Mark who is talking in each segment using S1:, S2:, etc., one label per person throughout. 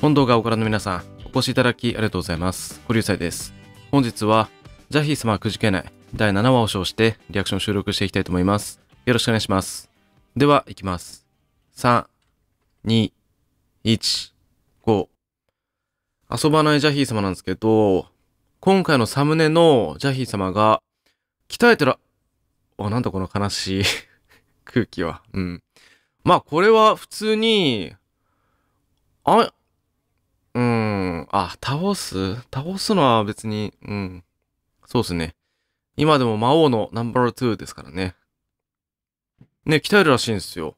S1: 本動画をご覧の皆さん、お越しいただきありがとうございます。堀内です。本日は、ジャヒー様はくじけない第7話を称してリアクション収録していきたいと思います。よろしくお願いします。では、いきます。3、2、1、5。遊ばないジャヒー様なんですけど、今回のサムネのジャヒー様が、鍛えてら、あ、なんだこの悲しい 空気は。うん。まあ、これは普通に、あ、うん、あ、倒す倒すのは別に、うん。そうですね。今でも魔王のナンバー2ですからね。ね、鍛えるらしいんですよ。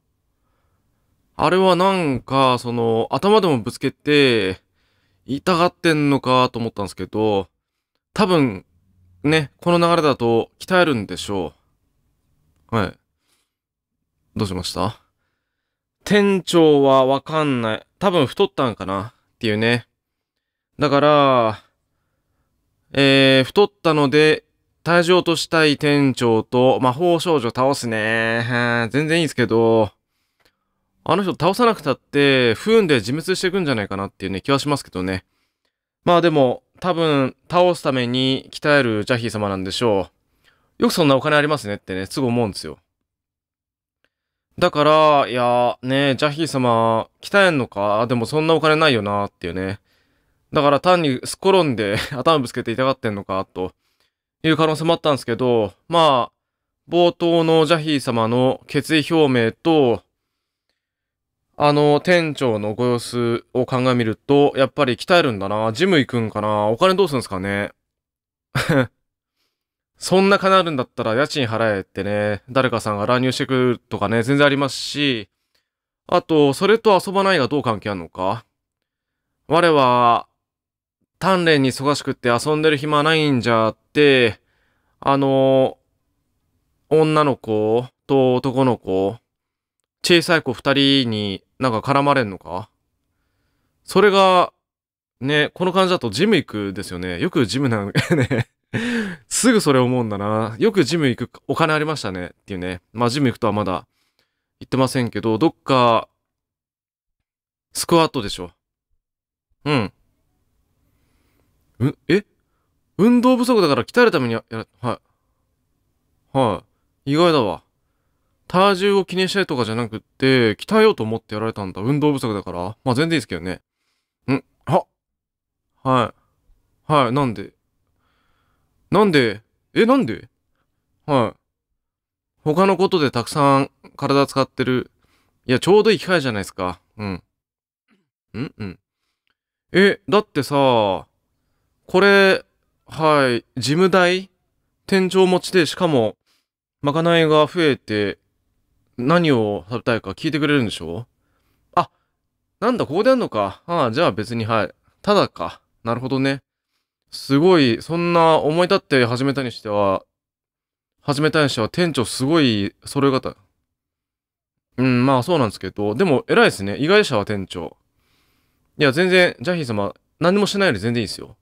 S1: あれはなんか、その、頭でもぶつけて、痛がってんのかと思ったんですけど、多分、ね、この流れだと鍛えるんでしょう。はい。どうしました店長はわかんない。多分太ったんかな。っていうね。だから、えー、太ったので、退場としたい店長と魔法少女倒すね。全然いいですけど、あの人倒さなくたって、不運で自滅していくんじゃないかなっていうね、気はしますけどね。まあでも、多分、倒すために鍛えるジャヒー様なんでしょう。よくそんなお金ありますねってね、すぐ思うんですよ。だから、いや、ねジャヒー様、鍛えんのかでもそんなお金ないよなっていうね。だから単にすっ転んで 頭ぶつけて痛がってんのかという可能性もあったんですけど、まあ、冒頭のジャヒー様の決意表明と、あの、店長のご様子を鑑みると、やっぱり鍛えるんだな。ジム行くんかなお金どうするんですかねそんな金あるんだったら家賃払えってね、誰かさんが乱入してくるとかね、全然ありますし、あと、それと遊ばないがどう関係あるのか我は、鍛錬に忙しくって遊んでる暇ないんじゃって、あの、女の子と男の子、小さい子二人になんか絡まれんのかそれが、ね、この感じだとジム行くですよね。よくジムなんねすぐそれ思うんだな。よくジム行く、お金ありましたねっていうね。まあジム行くとはまだ行ってませんけど、どっか、スクワットでしょ。うん。え運動不足だから鍛えるためにや、やはい。はい。意外だわ。体重を気にしたいとかじゃなくって、鍛えようと思ってやられたんだ。運動不足だから。まあ全然いいですけどね。んははい。はい、なんでなんでえ、なんではい。他のことでたくさん体使ってる。いや、ちょうどいい機会じゃないですか。うん。うんうん。え、だってさ、これ、はい、事務代天井持ちで、しかも、まかないが増えて、何を食べたいか聞いてくれるんでしょあ、なんだ、ここでやんのか。ああ、じゃあ別に、はい。ただか。なるほどね。すごい、そんな思い立って始めたにしては、始めたにしては店長すごい揃え方。うん、まあそうなんですけど、でも偉いですね。被害者は店長。いや、全然、ジャヒー様、何でもしないより全然いいですよ。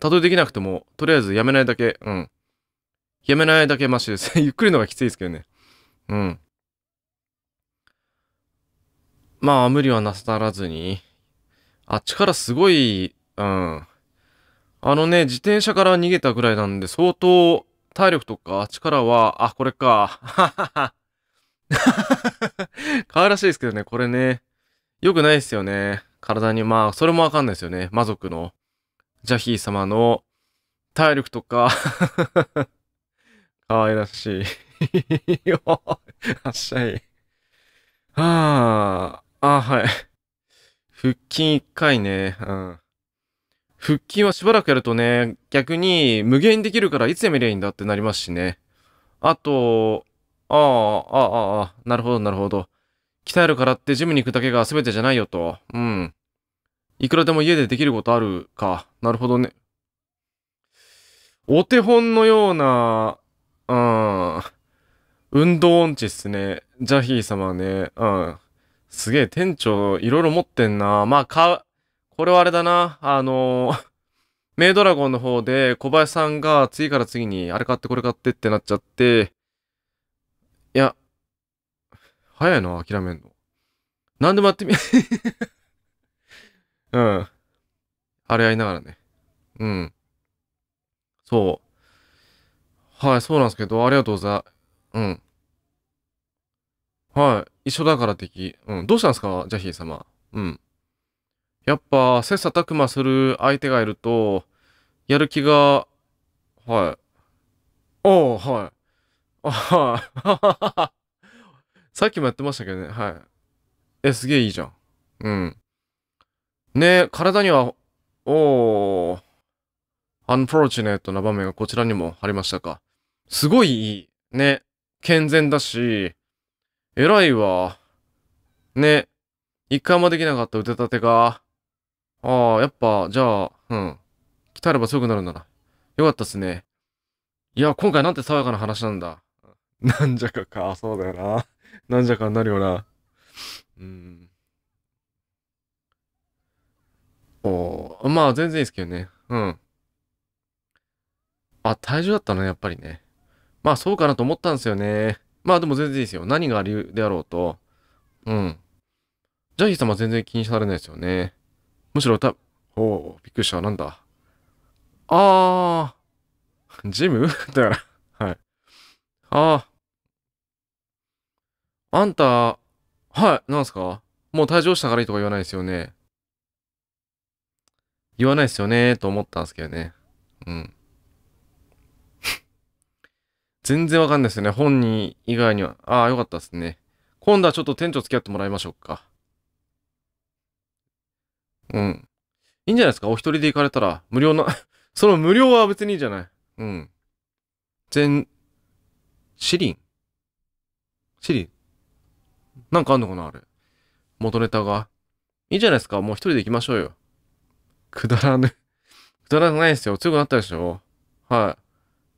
S1: たとえできなくても、とりあえずやめないだけ、うん。やめないだけマシです。ゆっくりのがきついですけどね。うん。まあ、無理はなさらずに。あっちからすごい、うん。あのね、自転車から逃げたぐらいなんで、相当体力とか力は、あ、これか。ははは。可愛らしいですけどね、これね。良くないですよね。体に、まあ、それもわかんないですよね。魔族の、ジャヒー様の、体力とか 可愛らしい。よ はっしゃい。はあ、あ、はい。腹筋一回ね、うん。腹筋はしばらくやるとね、逆に無限にできるからいつやめりゃいいんだってなりますしね。あと、ああ、ああ、ああ、なるほど、なるほど。鍛えるからってジムに行くだけが全てじゃないよと。うん。いくらでも家でできることあるか。なるほどね。お手本のような、うん。運動音痴っすね。ジャヒー様ね。うん。すげえ、店長いろいろ持ってんな。まあ、う。これはあれだな。あのー、メ イドラゴンの方で小林さんが次から次にあれ買ってこれ買ってってなっちゃって、いや、早いな、諦めんの。何でもやってみ、うん。あれやりながらね。うん。そう。はい、そうなんですけど、ありがとうございうん。はい、一緒だから敵。うん。どうしたんですかジャヒー様。うん。やっぱ、切磋琢磨する相手がいると、やる気が、はい。おおはい。あはい。さっきもやってましたけどね、はい。え、すげえいいじゃん。うん。ねえ、体には、おおアン r t ーチネ t トな場面がこちらにもありましたか。すごいいい。ね。健全だし、偉いわ。ね。一回もできなかった腕立てが、ああ、やっぱ、じゃあ、うん。鍛えれば強くなるんだな。よかったっすね。いや、今回なんて爽やかな話なんだ。なんじゃかか、そうだよな。なんじゃかになるよな。うん。おまあ、全然いいですけどね。うん。あ、体重だったのね、やっぱりね。まあ、そうかなと思ったんですよね。まあ、でも全然いいですよ。何が理由であろうと。うん。ジャヒー様全然気にされないですよね。むしろた、おうびっくりした。なんだ。あー、ジム だからはい。あー。あんた、はい、なんすかもう退場したからいいとか言わないですよね。言わないですよね、と思ったんですけどね。うん。全然わかんないですよね。本人以外には。ああ、よかったですね。今度はちょっと店長付き合ってもらいましょうか。うん。いいんじゃないですかお一人で行かれたら、無料な その無料は別にいいじゃない。うん。全、シリンシリンなんかあんのかなあれ。元ネタが。いいじゃないですかもう一人で行きましょうよ。くだらぬくだらないですよ。強くなったでしょはい。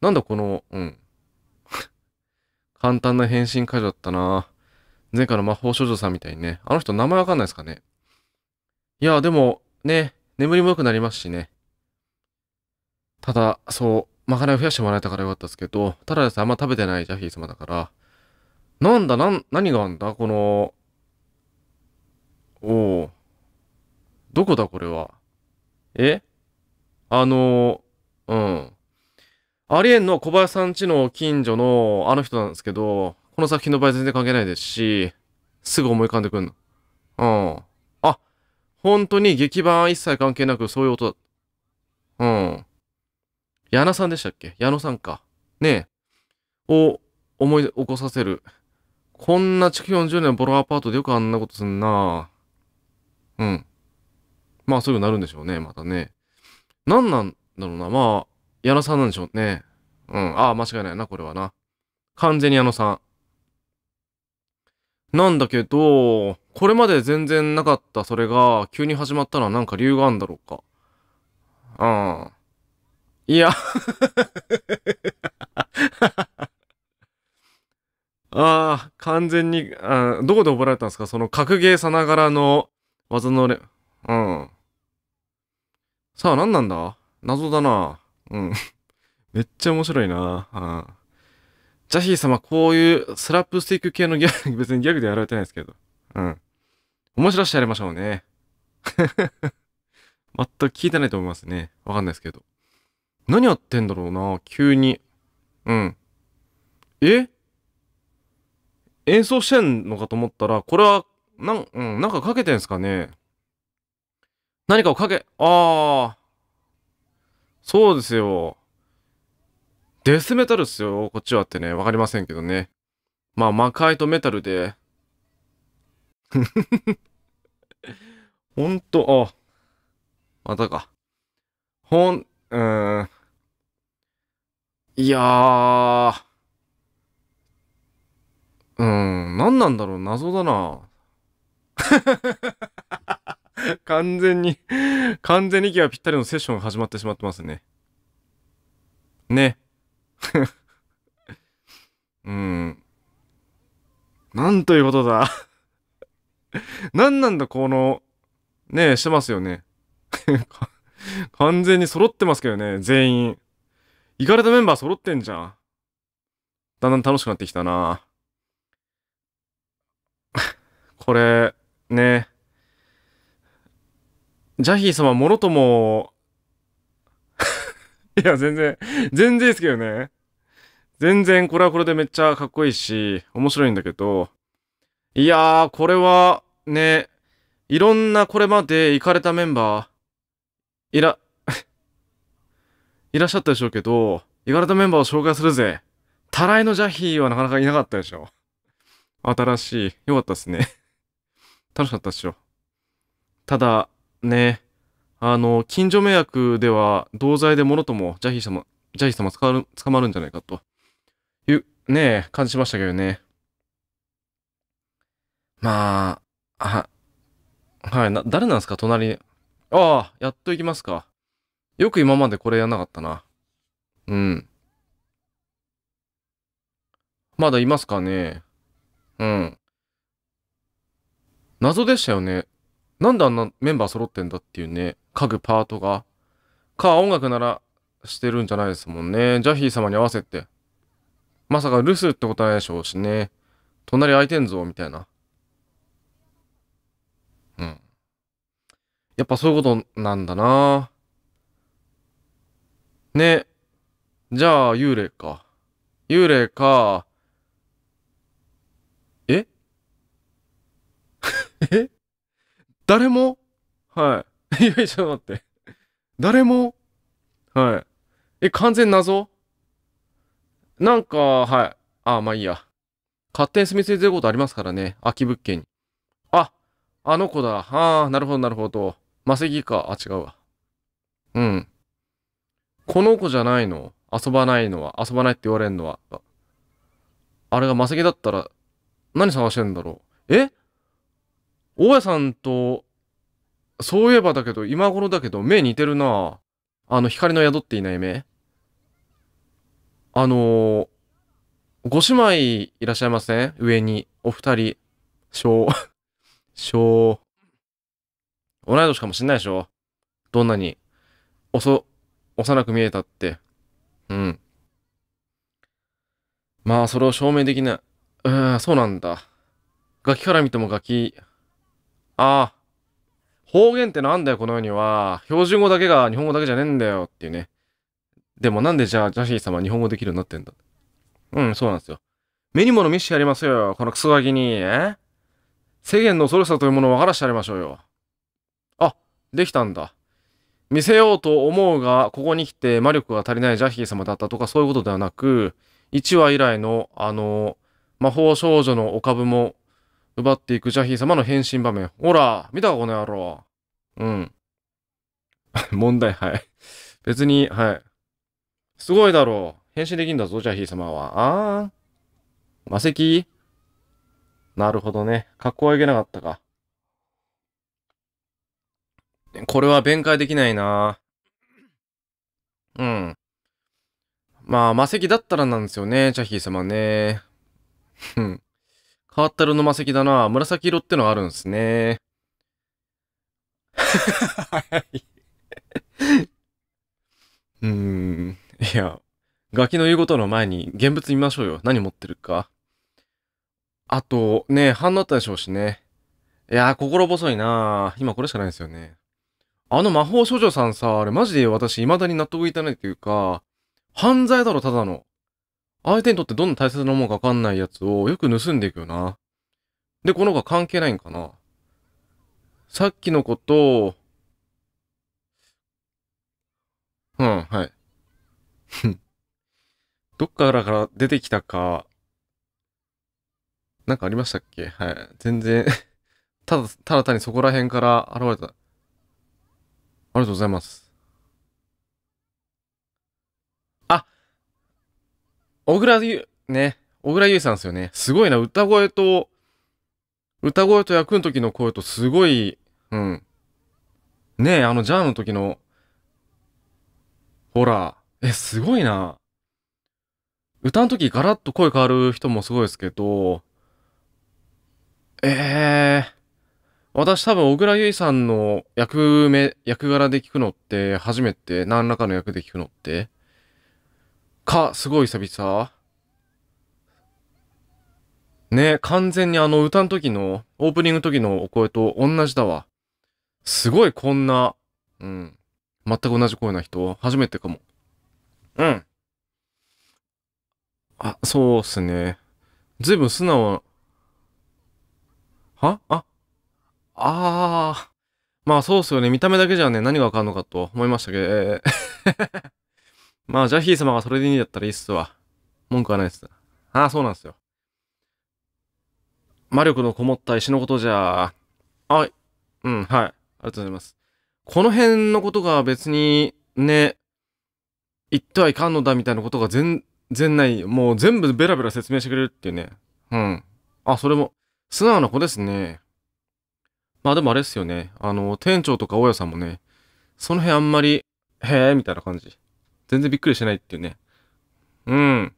S1: なんだこの、うん。簡単な返信解除だったな前回の魔法少女さんみたいにね。あの人名前わかんないですかねいや、でも、ね、眠りも良くなりますしね。ただ、そう、まかないを増やしてもらえたからよかったですけど、ただですあんま食べてないジャフィー様だから、なんだ、なん、何があんだこの、おお。どこだ、これは。えあのうん。ありえんの小林さんちの近所のあの人なんですけど、この作品の場合全然関係ないですし、すぐ思い浮かんでくんの。うん。本当に劇は一切関係なくそういう音だうん。矢野さんでしたっけ矢野さんか。ねえ。を思い起こさせる。こんな築40年ボロアパートでよくあんなことすんなうん。まあそういうのなるんでしょうね、またね。何なんだろうな。まあ、矢野さんなんでしょうね。うん。ああ、間違いないな、これはな。完全に矢野さん。なんだけど、これまで全然なかったそれが、急に始まったのはなんか理由があるんだろうか。うん。いや ああ、完全に、あどこで覚えられたんですかその格ゲーさながらの技のれ、うん。さあ、何なんだ謎だな。うん。めっちゃ面白いな。うん。ジャヒー様、こういうスラップスティック系のギャグ、別にギャグでやられてないですけど。うん。面白してやりましょうね。全く聞いてないと思いますね。わかんないですけど。何やってんだろうな急に。うん。え演奏してんのかと思ったら、これは、なん、うん、なんかかけてんすかね何かをかけ、ああ。そうですよ。デスメタルっすよ、こっちはってね、わかりませんけどね。まあ、魔界とメタルで、ほんと、あ、またか。ほん、うーん。いやー。うん、何なんだろう、謎だな。完全に完全に息がぴったりのセッションが始まってしまってますね。ね。うん。なんということだ。何なんだ、この、ねえ、してますよね。完全に揃ってますけどね、全員。行かれたメンバー揃ってんじゃん。だんだん楽しくなってきたな これ、ね。ジャヒー様、もろとも、いや、全然、全然ですけどね。全然、これはこれでめっちゃかっこいいし、面白いんだけど、いやー、これは、ね、いろんなこれまで行かれたメンバー、いら、いらっしゃったでしょうけど、行かれたメンバーを紹介するぜ。たらいのジャヒーはなかなかいなかったでしょ。新しい。よかったっすね。楽しかったっしょ。ただ、ね、あの、近所迷惑では、同罪でものとも、ジャヒー様、ジャヒー様捕まる、捕まるんじゃないかと。いう、ねえ、感じしましたけどね。まあ、は、はい、な、誰なんすか隣ああ、やっと行きますか。よく今までこれやんなかったな。うん。まだいますかね。うん。謎でしたよね。なんであんなメンバー揃ってんだっていうね、家具パートが。か、音楽ならしてるんじゃないですもんね。ジャヒー様に合わせて。まさか留守ってことないでしょうしね。隣空いてんぞ、みたいな。やっぱそういうことなんだなね。じゃあ、幽霊か。幽霊か。え え誰もはい。いや、ちょっと待って。誰もはい。え、完全謎なんか、はい。ああ、まあいいや。勝手に住み着いてることありますからね。空き物件に。あ、あの子だ。ああ、なるほど、なるほど。マセギか。あ、違うわ。うん。この子じゃないの遊ばないのは、遊ばないって言われんのは。あれがマセギだったら、何探してんだろう。え大家さんと、そういえばだけど、今頃だけど、目似てるなあの、光の宿っていない目。あのー、ご姉妹いらっしゃいません上に。お二人。小、小、同い年かもしんないでしょどんなに、遅、幼く見えたって。うん。まあ、それを証明できない。うーん、そうなんだ。ガキから見てもガキ。ああ。方言ってなんだよ、この世には。標準語だけが日本語だけじゃねえんだよ、っていうね。でもなんでじゃあ、ジャシー様は日本語できるようになってんだうん、そうなんですよ。目に物見してやりますよ、このクソガキに。え世間の恐ろしさというものを分からしてやりましょうよ。できたんだ。見せようと思うが、ここに来て魔力が足りないジャヒー様だったとかそういうことではなく、1話以来の、あの、魔法少女のお株も奪っていくジャヒー様の変身場面。ほら、見たかこの野郎。うん。問題、はい。別に、はい。すごいだろう。変身できんだぞ、ジャヒー様は。あー。魔石なるほどね。かっこいけなかったか。これは弁解できないなうん。まあ、魔石だったらなんですよね、チャヒー様ね。うん。変わった色の魔石だな。紫色ってのがあるんですね。はい。うーん。いや、ガキの言うことの前に現物見ましょうよ。何持ってるか。あと、ね、反応あったでしょうしね。いやー、心細いな今これしかないですよね。あの魔法少女さんさ、あれマジで私未だに納得いかないというか、犯罪だろ、ただの。相手にとってどんな大切なものかわかんないやつをよく盗んでいくよな。で、この子は関係ないんかな。さっきのこと、うん、はい。どっからから出てきたか、なんかありましたっけはい。全然 ただ、ただ単にそこら辺から現れた。ありがとうございます。あ、小倉優、ね、小倉優さんですよね。すごいな、歌声と、歌声と役の時の声とすごい、うん。ねえ、あの、ジャーの時の、ほら、え、すごいな。歌の時ガラッと声変わる人もすごいですけど、ええー私多分、小倉優衣さんの役目、役柄で聞くのって、初めて、何らかの役で聞くのって、か、すごい久々ね、完全にあの歌の時の、オープニング時のお声と同じだわ。すごいこんな、うん。全く同じ声な人、初めてかも。うん。あ、そうっすね。ずいぶん素直な、はあ、ああ、まあそうっすよね。見た目だけじゃね、何がわかんのかと思いましたけど、え まあ、ジャヒー様がそれでいいんだったらいいっすわ。文句はないっす。ああ、そうなんですよ。魔力のこもった石のことじゃ、あ、うん、はい。ありがとうございます。この辺のことが別に、ね、言ってはいかんのだみたいなことが全然ない。もう全部ベラベラ説明してくれるっていうね。うん。あ、それも、素直な子ですね。まあでもあれですよね。あの、店長とか大家さんもね、その辺あんまり、へえ、みたいな感じ。全然びっくりしてないっていうね。うん。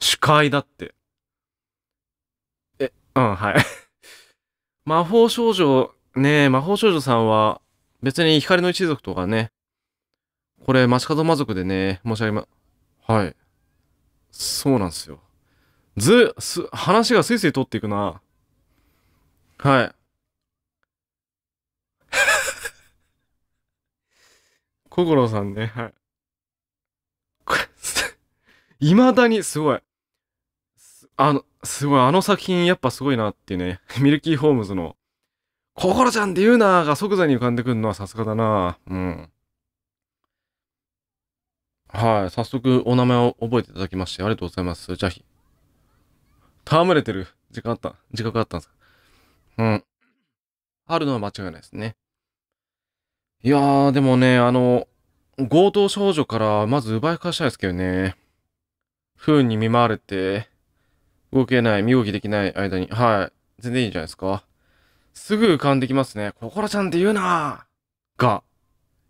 S1: 主界だって。え、うん、はい。魔法少女、ね魔法少女さんは、別に光の一族とかね、これ、街角魔族でね、申し上げま、はい。そうなんですよ。ず、す、話がスイスイ通っていくな。はい。こころさんね、はい。い まだにすごい。あの、すごい、あの作品やっぱすごいなっていうね。ミルキー・ホームズの、心ちゃんって言うなーが即座に浮かんでくるのはさすがだなうん。はい、早速お名前を覚えていただきましてありがとうございます。じゃあ、戯れてる時間あった、自覚あったんですかうん。あるのは間違いないですね。いやー、でもね、あの、強盗少女からまず奪い返したいですけどね。不運に見舞われて、動けない、身動きできない間に、はい、全然いいんじゃないですか。すぐ浮かんできますね。心ちゃんって言うなーが、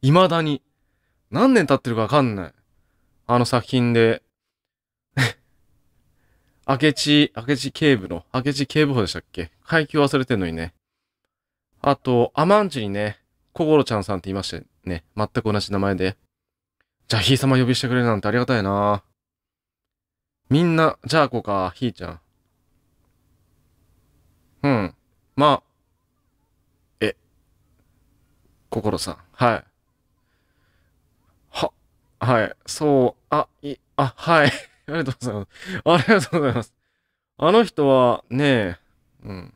S1: 未だに、何年経ってるかわかんない。あの作品で、明智、明智警部の、明智警部補でしたっけ配給忘れてんのにね。あと、アマンチにね、コゴロちゃんさんって言いましてね、全く同じ名前で。じゃあ、ひー様呼びしてくれなんてありがたいなみんな、じゃあこうか、ひーちゃん。うん。まあ、え、ロさん。はい。は、はい。そう、あ、い、あ、はい。ありがとうございます。ありがとうございます。あの人は、ねえ、うん。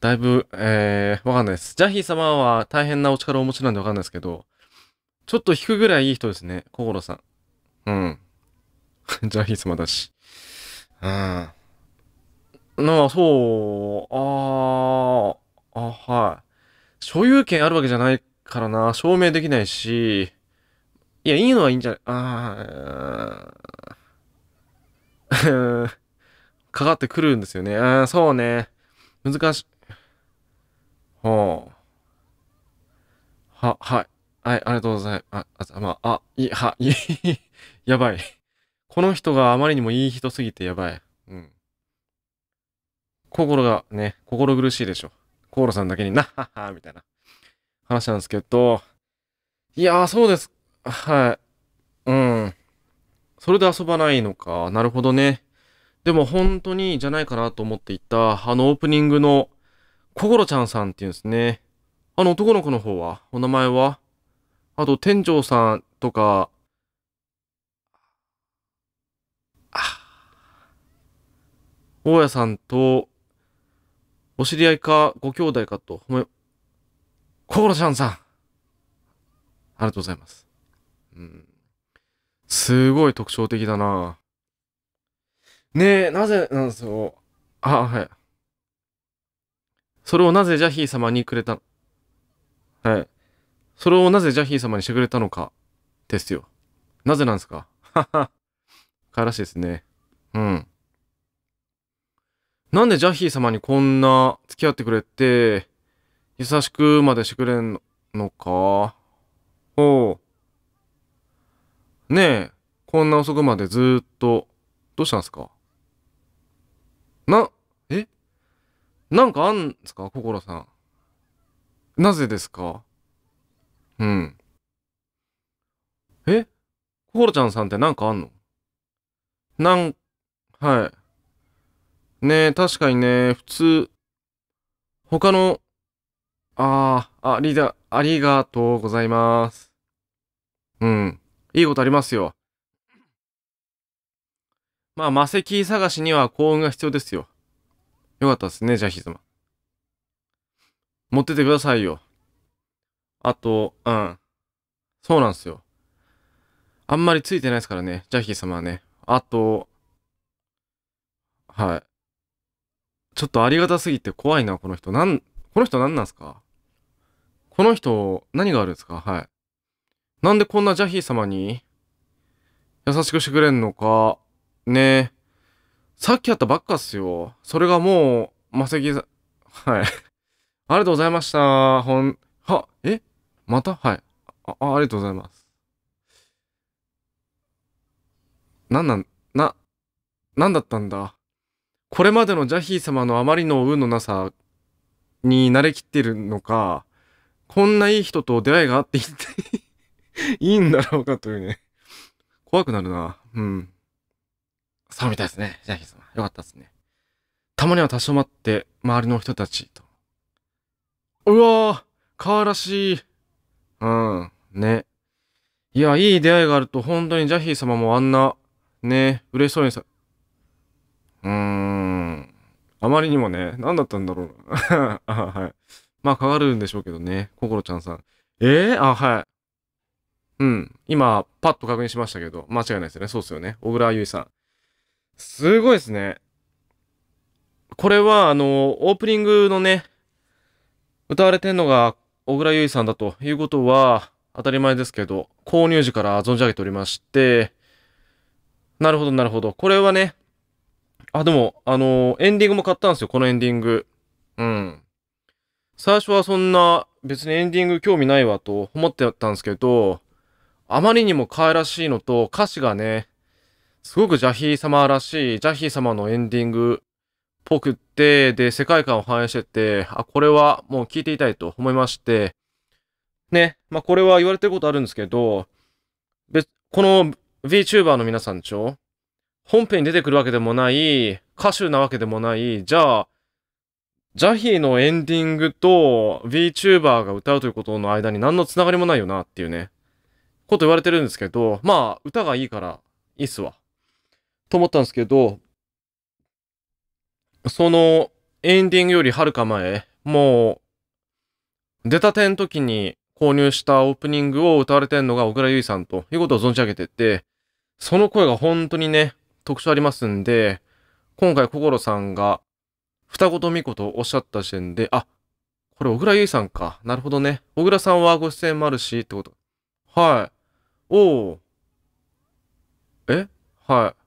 S1: だいぶ、えー、わかんないです。ジャヒー様は大変なお力をお持ちなんでわかんないですけど、ちょっと引くぐらいいい人ですね、心さん。うん。ジャヒー様だし。うん。なあ、そう、ああ、はい。所有権あるわけじゃないからな、証明できないし、いや、いいのはいいんじゃ、ああかかってくるんですよね。ああ、そうね。難し、ほう。は、はい。はい、ありがとうございます。あ、あ、まあ、あ、い、は、い、やばい。この人があまりにもいい人すぎてやばい。うん。心がね、心苦しいでしょ。コーロさんだけにな、はは、みたいな話なんですけど、いやー、そうです。はい。うん。それで遊ばないのか。なるほどね。でも本当にじゃないかなと思っていた、あのオープニングの、ころちゃんさんっていうんですね。あの男の子の方は、お名前はあと店長さんとか、大家さんと、お知り合いか、ご兄弟かと、心め、ちゃんさんありがとうございます。うん。すごい特徴的だなねえ、なぜ、なん、そう。あ、はい。それをなぜジャヒー様にくれた、はい。それをなぜジャヒー様にしてくれたのか、ですよ。なぜなんですかはは。からしいですね。うん。なんでジャヒー様にこんな付き合ってくれて、優しくまでしてくれんのかおう。ねえ、こんな遅くまでずっと、どうしたんすかな、えなんかあんすか心さん。なぜですかうん。え心ちゃんさんってなんかあんのなん、はい。ねえ、確かにね、普通、他の、ああ、ありだ、ありがとうございます。うん。いいことありますよ。まあ、魔石探しには幸運が必要ですよ。よかったですね、ジャヒ様。持っててくださいよ。あと、うん。そうなんですよ。あんまりついてないですからね、ジャヒー様はね。あと、はい。ちょっとありがたすぎて怖いな、この人。なん、この人何なんすかこの人、何があるんですかはい。なんでこんなジャヒー様に優しくしてくれんのか、ねえ。さっきやったばっかっすよ。それがもう、マセキザ、はい。ありがとうございました。ほん、は、えまたはいあ。ありがとうございます。なんなん、な、なんだったんだ。これまでのジャヒー様のあまりの運のなさに慣れきってるのか、こんないい人と出会いがあっていいんだろうかというね。怖くなるな。うん。そうみたいですね。ジャヒ様。よかったですね。たまには多少待って、周りの人たちと。うわぁ、かわらしい。うん、ね。いや、いい出会いがあると、本当にジャヒー様もあんな、ね、嬉しそうにさ、うーん、あまりにもね、何だったんだろうな。あはい。まあ、かかるんでしょうけどね、心ちゃんさん。えぇ、ー、あ、はい。うん。今、パッと確認しましたけど、間違いないですよね。そうっすよね。小倉優衣さん。すごいですね。これは、あの、オープニングのね、歌われてんのが小倉優衣さんだということは、当たり前ですけど、購入時から存じ上げておりまして、なるほど、なるほど。これはね、あ、でも、あのエンディングも買ったんですよ、このエンディング。うん。最初はそんな、別にエンディング興味ないわと思ってたんですけど、あまりにも可愛らしいのと、歌詞がね、すごくジャヒー様らしい、ジャヒー様のエンディングっぽくって、で、世界観を反映してて、あ、これはもう聞いていたいと思いまして、ね、まあ、これは言われてることあるんですけど、別、この VTuber の皆さんでしょ本編に出てくるわけでもない、歌手なわけでもない、じゃあ、ジャヒーのエンディングと VTuber が歌うということの間に何のつながりもないよなっていうね、こと言われてるんですけど、まあ、歌がいいから、いいっすわ。と思ったんですけど、そのエンディングよりはるか前、もう、出たての時に購入したオープニングを歌われてんのが小倉優衣さんということを存じ上げてて、その声が本当にね、特徴ありますんで、今回心さんが双子と巫女とおっしゃった時点で、あ、これ小倉優衣さんか。なるほどね。小倉さんはご出演もあるし、ってこと。はい。おお。えはい。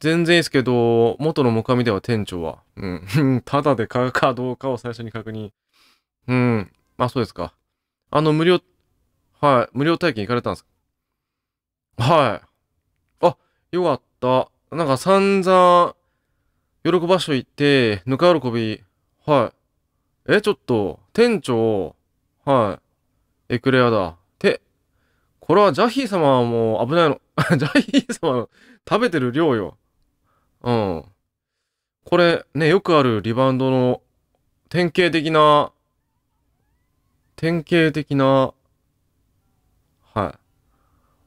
S1: 全然いいですけど、元のもかみでは店長は。うん。ただで買うかどうかを最初に確認。うん。まあそうですか。あの、無料、はい。無料体験行かれたんですかはい。あ、よかった。なんか散々、喜ばしといて、ぬか喜び、はい。え、ちょっと、店長、はい。エクレアだ。て、これはジャヒー様はもう危ないの。ジャヒー様の食べてる量よ。うん。これね、よくあるリバウンドの典型的な、典型的な、はい。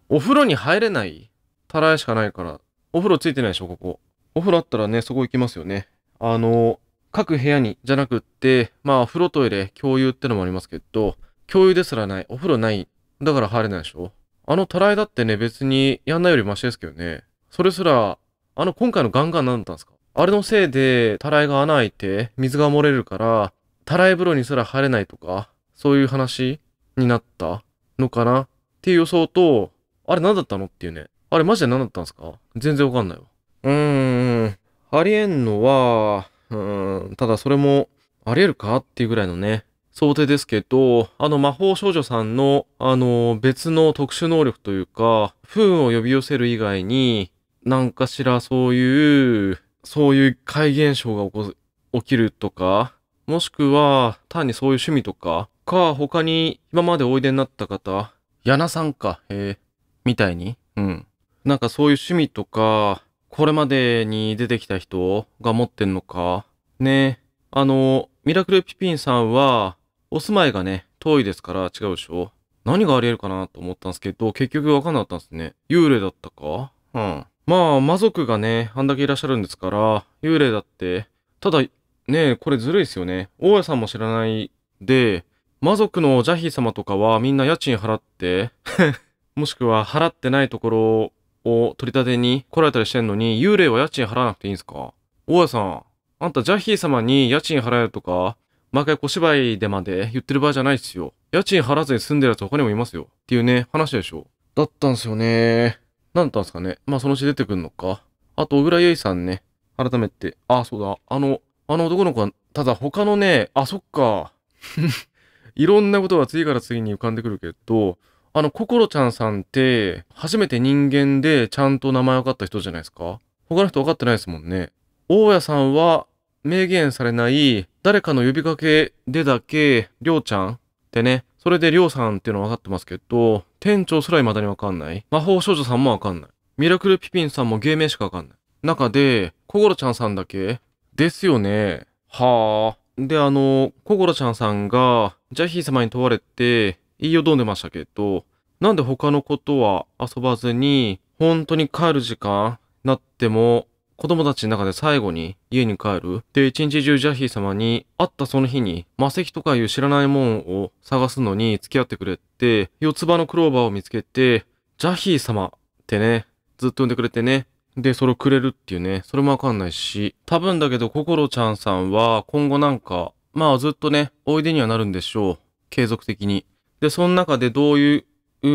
S1: お風呂に入れないたらいしかないから、お風呂ついてないでしょ、ここ。お風呂あったらね、そこ行きますよね。あの、各部屋に、じゃなくって、まあ、風呂トイレ共有ってのもありますけど、共有ですらない、お風呂ない、だから入れないでしょ。あのたらいだってね、別にやんないよりマシですけどね。それすらあの、今回のガンガンなんだったんですかあれのせいで、たらいが穴開いて、水が漏れるから、たらい風呂にすら入れないとか、そういう話になったのかなっていう予想と、あれ何だったのっていうね。あれマジで何だったんですか全然わかんないわ。うーん、ありえんのは、うーん、ただそれも、ありえるかっていうぐらいのね、想定ですけど、あの魔法少女さんの、あの、別の特殊能力というか、不運を呼び寄せる以外に、なんかしらそういう、そういう怪現象が起こ、起きるとか、もしくは単にそういう趣味とか、か、他に今までおいでになった方、やなさんか、へえ、みたいに、うん。なんかそういう趣味とか、これまでに出てきた人が持ってんのか、ねあの、ミラクルピピンさんは、お住まいがね、遠いですから違うでしょ何があり得るかなと思ったんですけど、結局わかんなかったんですね。幽霊だったかうん。まあ、魔族がね、あんだけいらっしゃるんですから、幽霊だって、ただ、ねこれずるいですよね。大家さんも知らないで、魔族のジャヒー様とかはみんな家賃払って もしくは払ってないところを取り立てに来られたりしてんのに、幽霊は家賃払わなくていいんですか大家さん、あんたジャヒー様に家賃払えるとか、毎回小芝居でまで言ってる場合じゃないっすよ。家賃払わずに住んでるやつ他にもいますよ。っていうね、話でしょ。だったんすよね何だったんですかね。まあ、そのうち出てくんのか。あと、小倉優衣さんね。改めて。ああ、そうだ。あの、あの男の子は、ただ他のね、あ、そっか。いろんなことが次から次に浮かんでくるけど、あの、心ちゃんさんって、初めて人間でちゃんと名前分かった人じゃないですか他の人分かってないですもんね。大家さんは、明言されない、誰かの呼びかけでだけ、りょうちゃんってね、それでりょうさんっていうの分かってますけど、店長すら未だにわかんない。魔法少女さんもわかんない。ミラクルピピンさんも芸名しかわかんない。中で、コゴロちゃんさんだけですよね。はあ。で、あの、コゴロちゃんさんが、ジャヒー様に問われて、言いよどんでましたけど、なんで他のことは遊ばずに、本当に帰る時間なっても子供たちの中で最後に家に帰る。で、一日中ジャヒー様に会ったその日に魔石とかいう知らないもんを探すのに付き合ってくれて、四つ葉のクローバーを見つけて、ジャヒー様ってね、ずっと呼んでくれてね。で、それをくれるっていうね、それもわかんないし、多分だけど、心ちゃんさんは今後なんか、まあずっとね、おいでにはなるんでしょう。継続的に。で、その中でどういう、う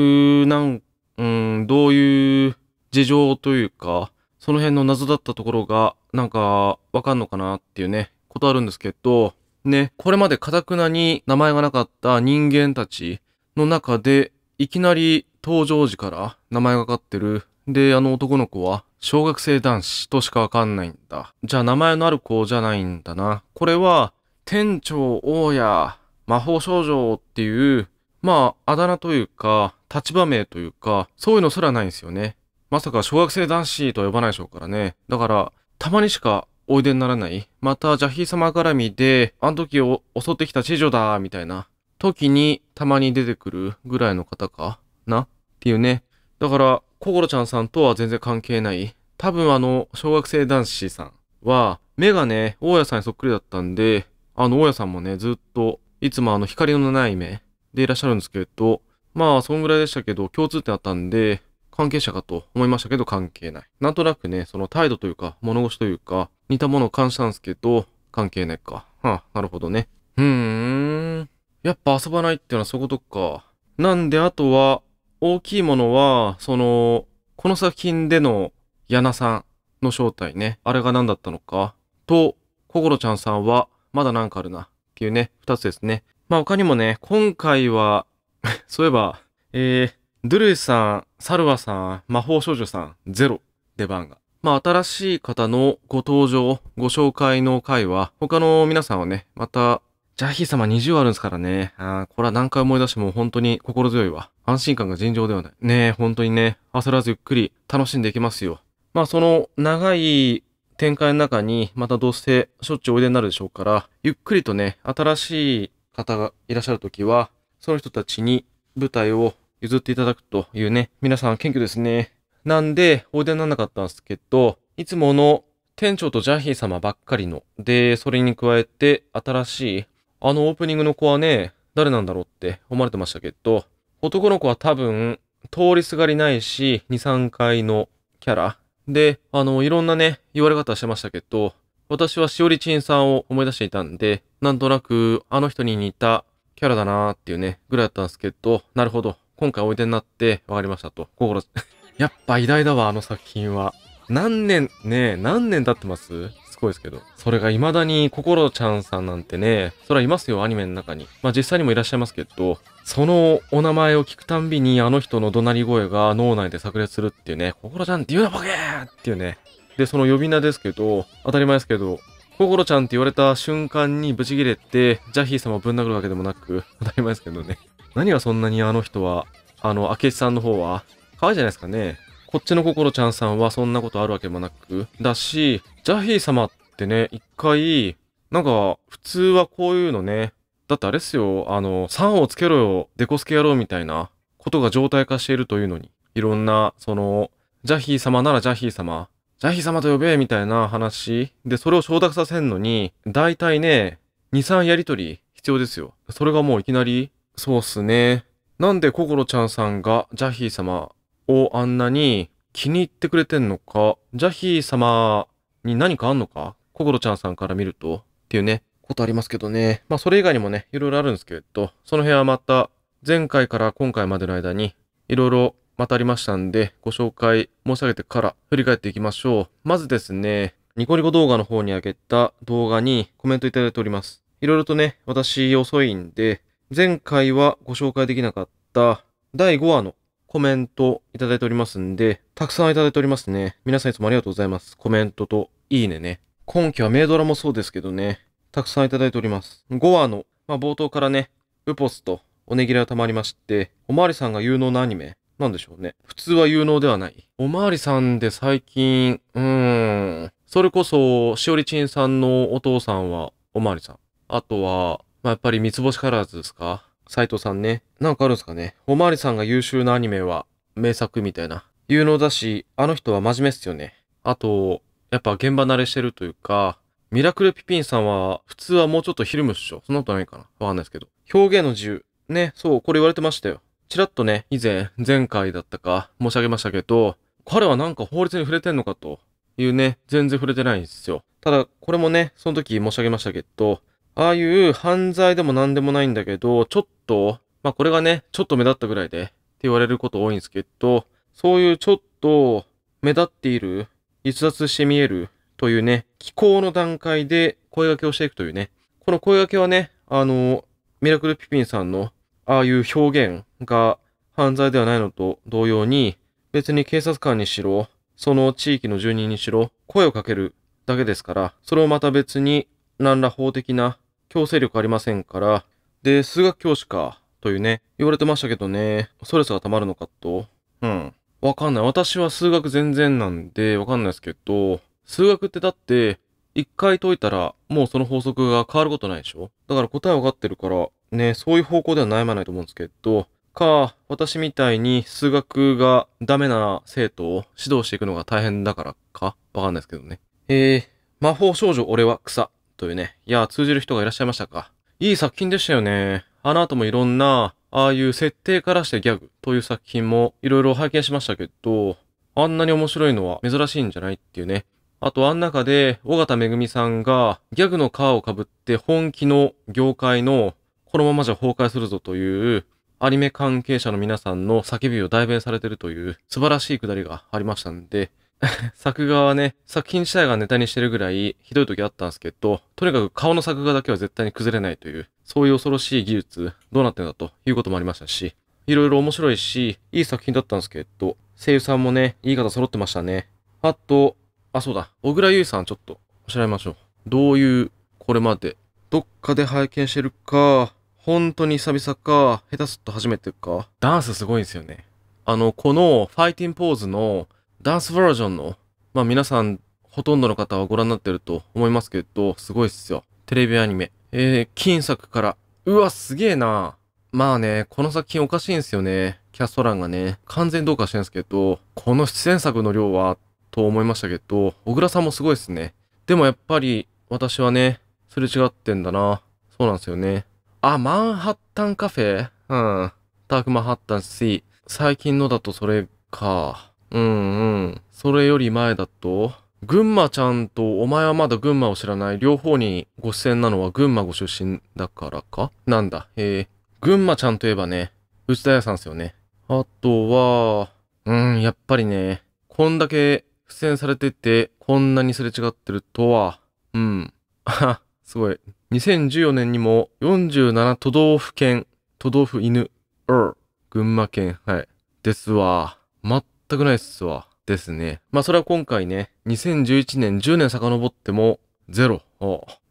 S1: ー、なん、うん、どういう事情というか、その辺の謎だったところが、なんか、わかんのかなっていうね、ことあるんですけど、ね、これまでカタクナに名前がなかった人間たちの中で、いきなり登場時から名前がかかってる。で、あの男の子は小学生男子としかわかんないんだ。じゃあ名前のある子じゃないんだな。これは、店長大家、魔法少女っていう、まあ、あだ名というか、立場名というか、そういうのすらないんですよね。まさか小学生男子と呼ばないでしょうからね。だから、たまにしかおいでにならない。また、ジャヒー様絡みで、あの時を襲ってきた知女だ、みたいな時にたまに出てくるぐらいの方かなっていうね。だから、心ちゃんさんとは全然関係ない。多分あの、小学生男子さんは、目がね、大家さんにそっくりだったんで、あの、大家さんもね、ずっと、いつもあの、光のない目でいらっしゃるんですけど、まあ、そんぐらいでしたけど、共通点あったんで、関係者かと思いましたけど関係ない。なんとなくね、その態度というか、物腰というか、似たものを感じたんですけど、関係ないか。はあ、なるほどね。うーん。やっぱ遊ばないっていうのはそういうことか。なんで、あとは、大きいものは、その、この作品でのヤナさんの正体ね、あれが何だったのか、と、ココロちゃんさんは、まだなんかあるな、っていうね、二つですね。まあ他にもね、今回は そういえば、えー、ドゥルイさん、サルワさん、魔法少女さん、ゼロ、出番が。まあ、新しい方のご登場、ご紹介の回は、他の皆さんはね、また、ジャヒー様20あるんですからね。あこれは何回思い出しても本当に心強いわ。安心感が尋常ではない。ねえ、本当にね、焦らずゆっくり楽しんでいきますよ。まあ、その長い展開の中に、またどうせしょっちゅうおいでになるでしょうから、ゆっくりとね、新しい方がいらっしゃるときは、その人たちに舞台を譲っていただくというね、皆さん謙虚ですね。なんで、放電にならなかったんですけど、いつもの店長とジャヒー様ばっかりの。で、それに加えて、新しい、あのオープニングの子はね、誰なんだろうって思われてましたけど、男の子は多分、通りすがりないし、2、3回のキャラ。で、あの、いろんなね、言われ方してましたけど、私はしおりちんさんを思い出していたんで、なんとなく、あの人に似たキャラだなーっていうね、ぐらいだったんですけど、なるほど。今回おいでになって、わかりましたと。心、やっぱ偉大だわ、あの作品は。何年、ね何年経ってますすごいですけど。それが未だに心ちゃんさんなんてね、そらいますよ、アニメの中に。まあ実際にもいらっしゃいますけど、そのお名前を聞くたんびにあの人の怒鳴り声が脳内で炸裂するっていうね、心ちゃんって言うなボケーっていうね。で、その呼び名ですけど、当たり前ですけど、心ちゃんって言われた瞬間にブチギレて、ジャヒー様をぶん殴るわけでもなく、当たり前ですけどね。何がそんなにあの人は、あの、明智さんの方は、可愛いじゃないですかね。こっちの心ちゃんさんはそんなことあるわけもなく、だし、ジャヒー様ってね、一回、なんか、普通はこういうのね、だってあれっすよ、あの、3をつけろよ、デコスケ野郎みたいなことが常態化しているというのに、いろんな、その、ジャヒー様ならジャヒー様、ジャヒー様と呼べ、みたいな話。で、それを承諾させんのに、大体ね、2、3やりとり必要ですよ。それがもういきなり、そうっすね。なんで心ちゃんさんがジャヒー様をあんなに気に入ってくれてんのか、ジャヒー様に何かあんのか、心ちゃんさんから見ると、っていうね、ことありますけどね。まあそれ以外にもね、いろいろあるんですけど、その辺はまた前回から今回までの間にいろいろまたありましたんで、ご紹介申し上げてから振り返っていきましょう。まずですね、ニコニコ動画の方にあげた動画にコメントいただいております。いろいろとね、私遅いんで、前回はご紹介できなかった第5話のコメントいただいておりますんで、たくさんいただいておりますね。皆さんいつもありがとうございます。コメントといいねね。今期はメイドラもそうですけどね、たくさんいただいております。5話の、まあ、冒頭からね、ウポスとおねぎらがたまりまして、おまわりさんが有能なアニメ、なんでしょうね。普通は有能ではない。おまわりさんで最近、うーん。それこそ、しおりちんさんのお父さんはおまわりさん。あとは、まあ、やっぱり三つ星カラーズですか斎藤さんね。なんかあるんですかね。おまわりさんが優秀なアニメは名作みたいな。有能だし、あの人は真面目っすよね。あと、やっぱ現場慣れしてるというか、ミラクルピピンさんは、普通はもうちょっとひるむっしょ。そんなことないかなわかんないですけど。表現の自由。ね、そう、これ言われてましたよ。ちらっとね、以前、前回だったか、申し上げましたけど、彼はなんか法律に触れてんのかというね、全然触れてないんですよ。ただ、これもね、その時申し上げましたけど、ああいう犯罪でも何でもないんだけど、ちょっと、まあこれがね、ちょっと目立ったぐらいでって言われること多いんですけど、そういうちょっと目立っている、逸脱して見えるというね、気候の段階で声掛けをしていくというね、この声掛けはね、あの、ミラクルピピンさんのああいう表現が犯罪ではないのと同様に、別に警察官にしろ、その地域の住人にしろ、声をかけるだけですから、それをまた別に何ら法的な強制力ありませんから、で、数学教師か、というね、言われてましたけどね、ストレスが溜まるのかと。うん。わかんない。私は数学全然なんで、わかんないですけど、数学ってだって、一回解いたら、もうその法則が変わることないでしょだから答えわかってるから、ね、そういう方向では悩まないと思うんですけど、か、私みたいに数学がダメな生徒を指導していくのが大変だからかわかんないですけどね。えー、魔法少女俺は草。というね。いや、通じる人がいらっしゃいましたか。いい作品でしたよね。あの後もいろんな、ああいう設定からしてギャグという作品もいろいろ拝見しましたけど、あんなに面白いのは珍しいんじゃないっていうね。あと、あん中で、尾形めぐみさんが、ギャグの皮をかぶって本気の業界の、このままじゃ崩壊するぞという、アニメ関係者の皆さんの叫びを代弁されてるという、素晴らしいくだりがありましたんで、作画はね、作品自体がネタにしてるぐらいひどい時あったんですけど、とにかく顔の作画だけは絶対に崩れないという、そういう恐ろしい技術、どうなってんだということもありましたし、いろいろ面白いし、いい作品だったんですけど、声優さんもね、いい方揃ってましたね。あと、あ、そうだ、小倉優衣さんちょっとおしゃべましょう。どういう、これまで、どっかで拝見してるか、本当に久々か、下手すっと初めてか、ダンスすごいんですよね。あの、このファイティンポーズのダンスバージョンの、まあ皆さん、ほとんどの方はご覧になってると思いますけど、すごいっすよ。テレビアニメ。えー、金作から。うわ、すげえなまあね、この作品おかしいんすよね。キャスト欄がね、完全どうかしてんですけど、この出演作の量は、と思いましたけど、小倉さんもすごいっすね。でもやっぱり、私はね、すれ違ってんだな。そうなんですよね。あ、マンハッタンカフェうん。ダークマンハッタン C。最近のだとそれか。うんうん。それより前だと、群馬ちゃんとお前はまだ群馬を知らない両方にご出演なのは群馬ご出身だからかなんだ。えー、群馬ちゃんといえばね、内田屋さんですよね。あとは、うん、やっぱりね、こんだけ出演されてて、こんなにすれ違ってるとは、うん。あすごい。2014年にも47都道府県、都道府犬、うん、群馬県、はい。ですわ。全全くないっすわ。ですね。まあそれは今回ね、2011年10年遡ってもゼロ。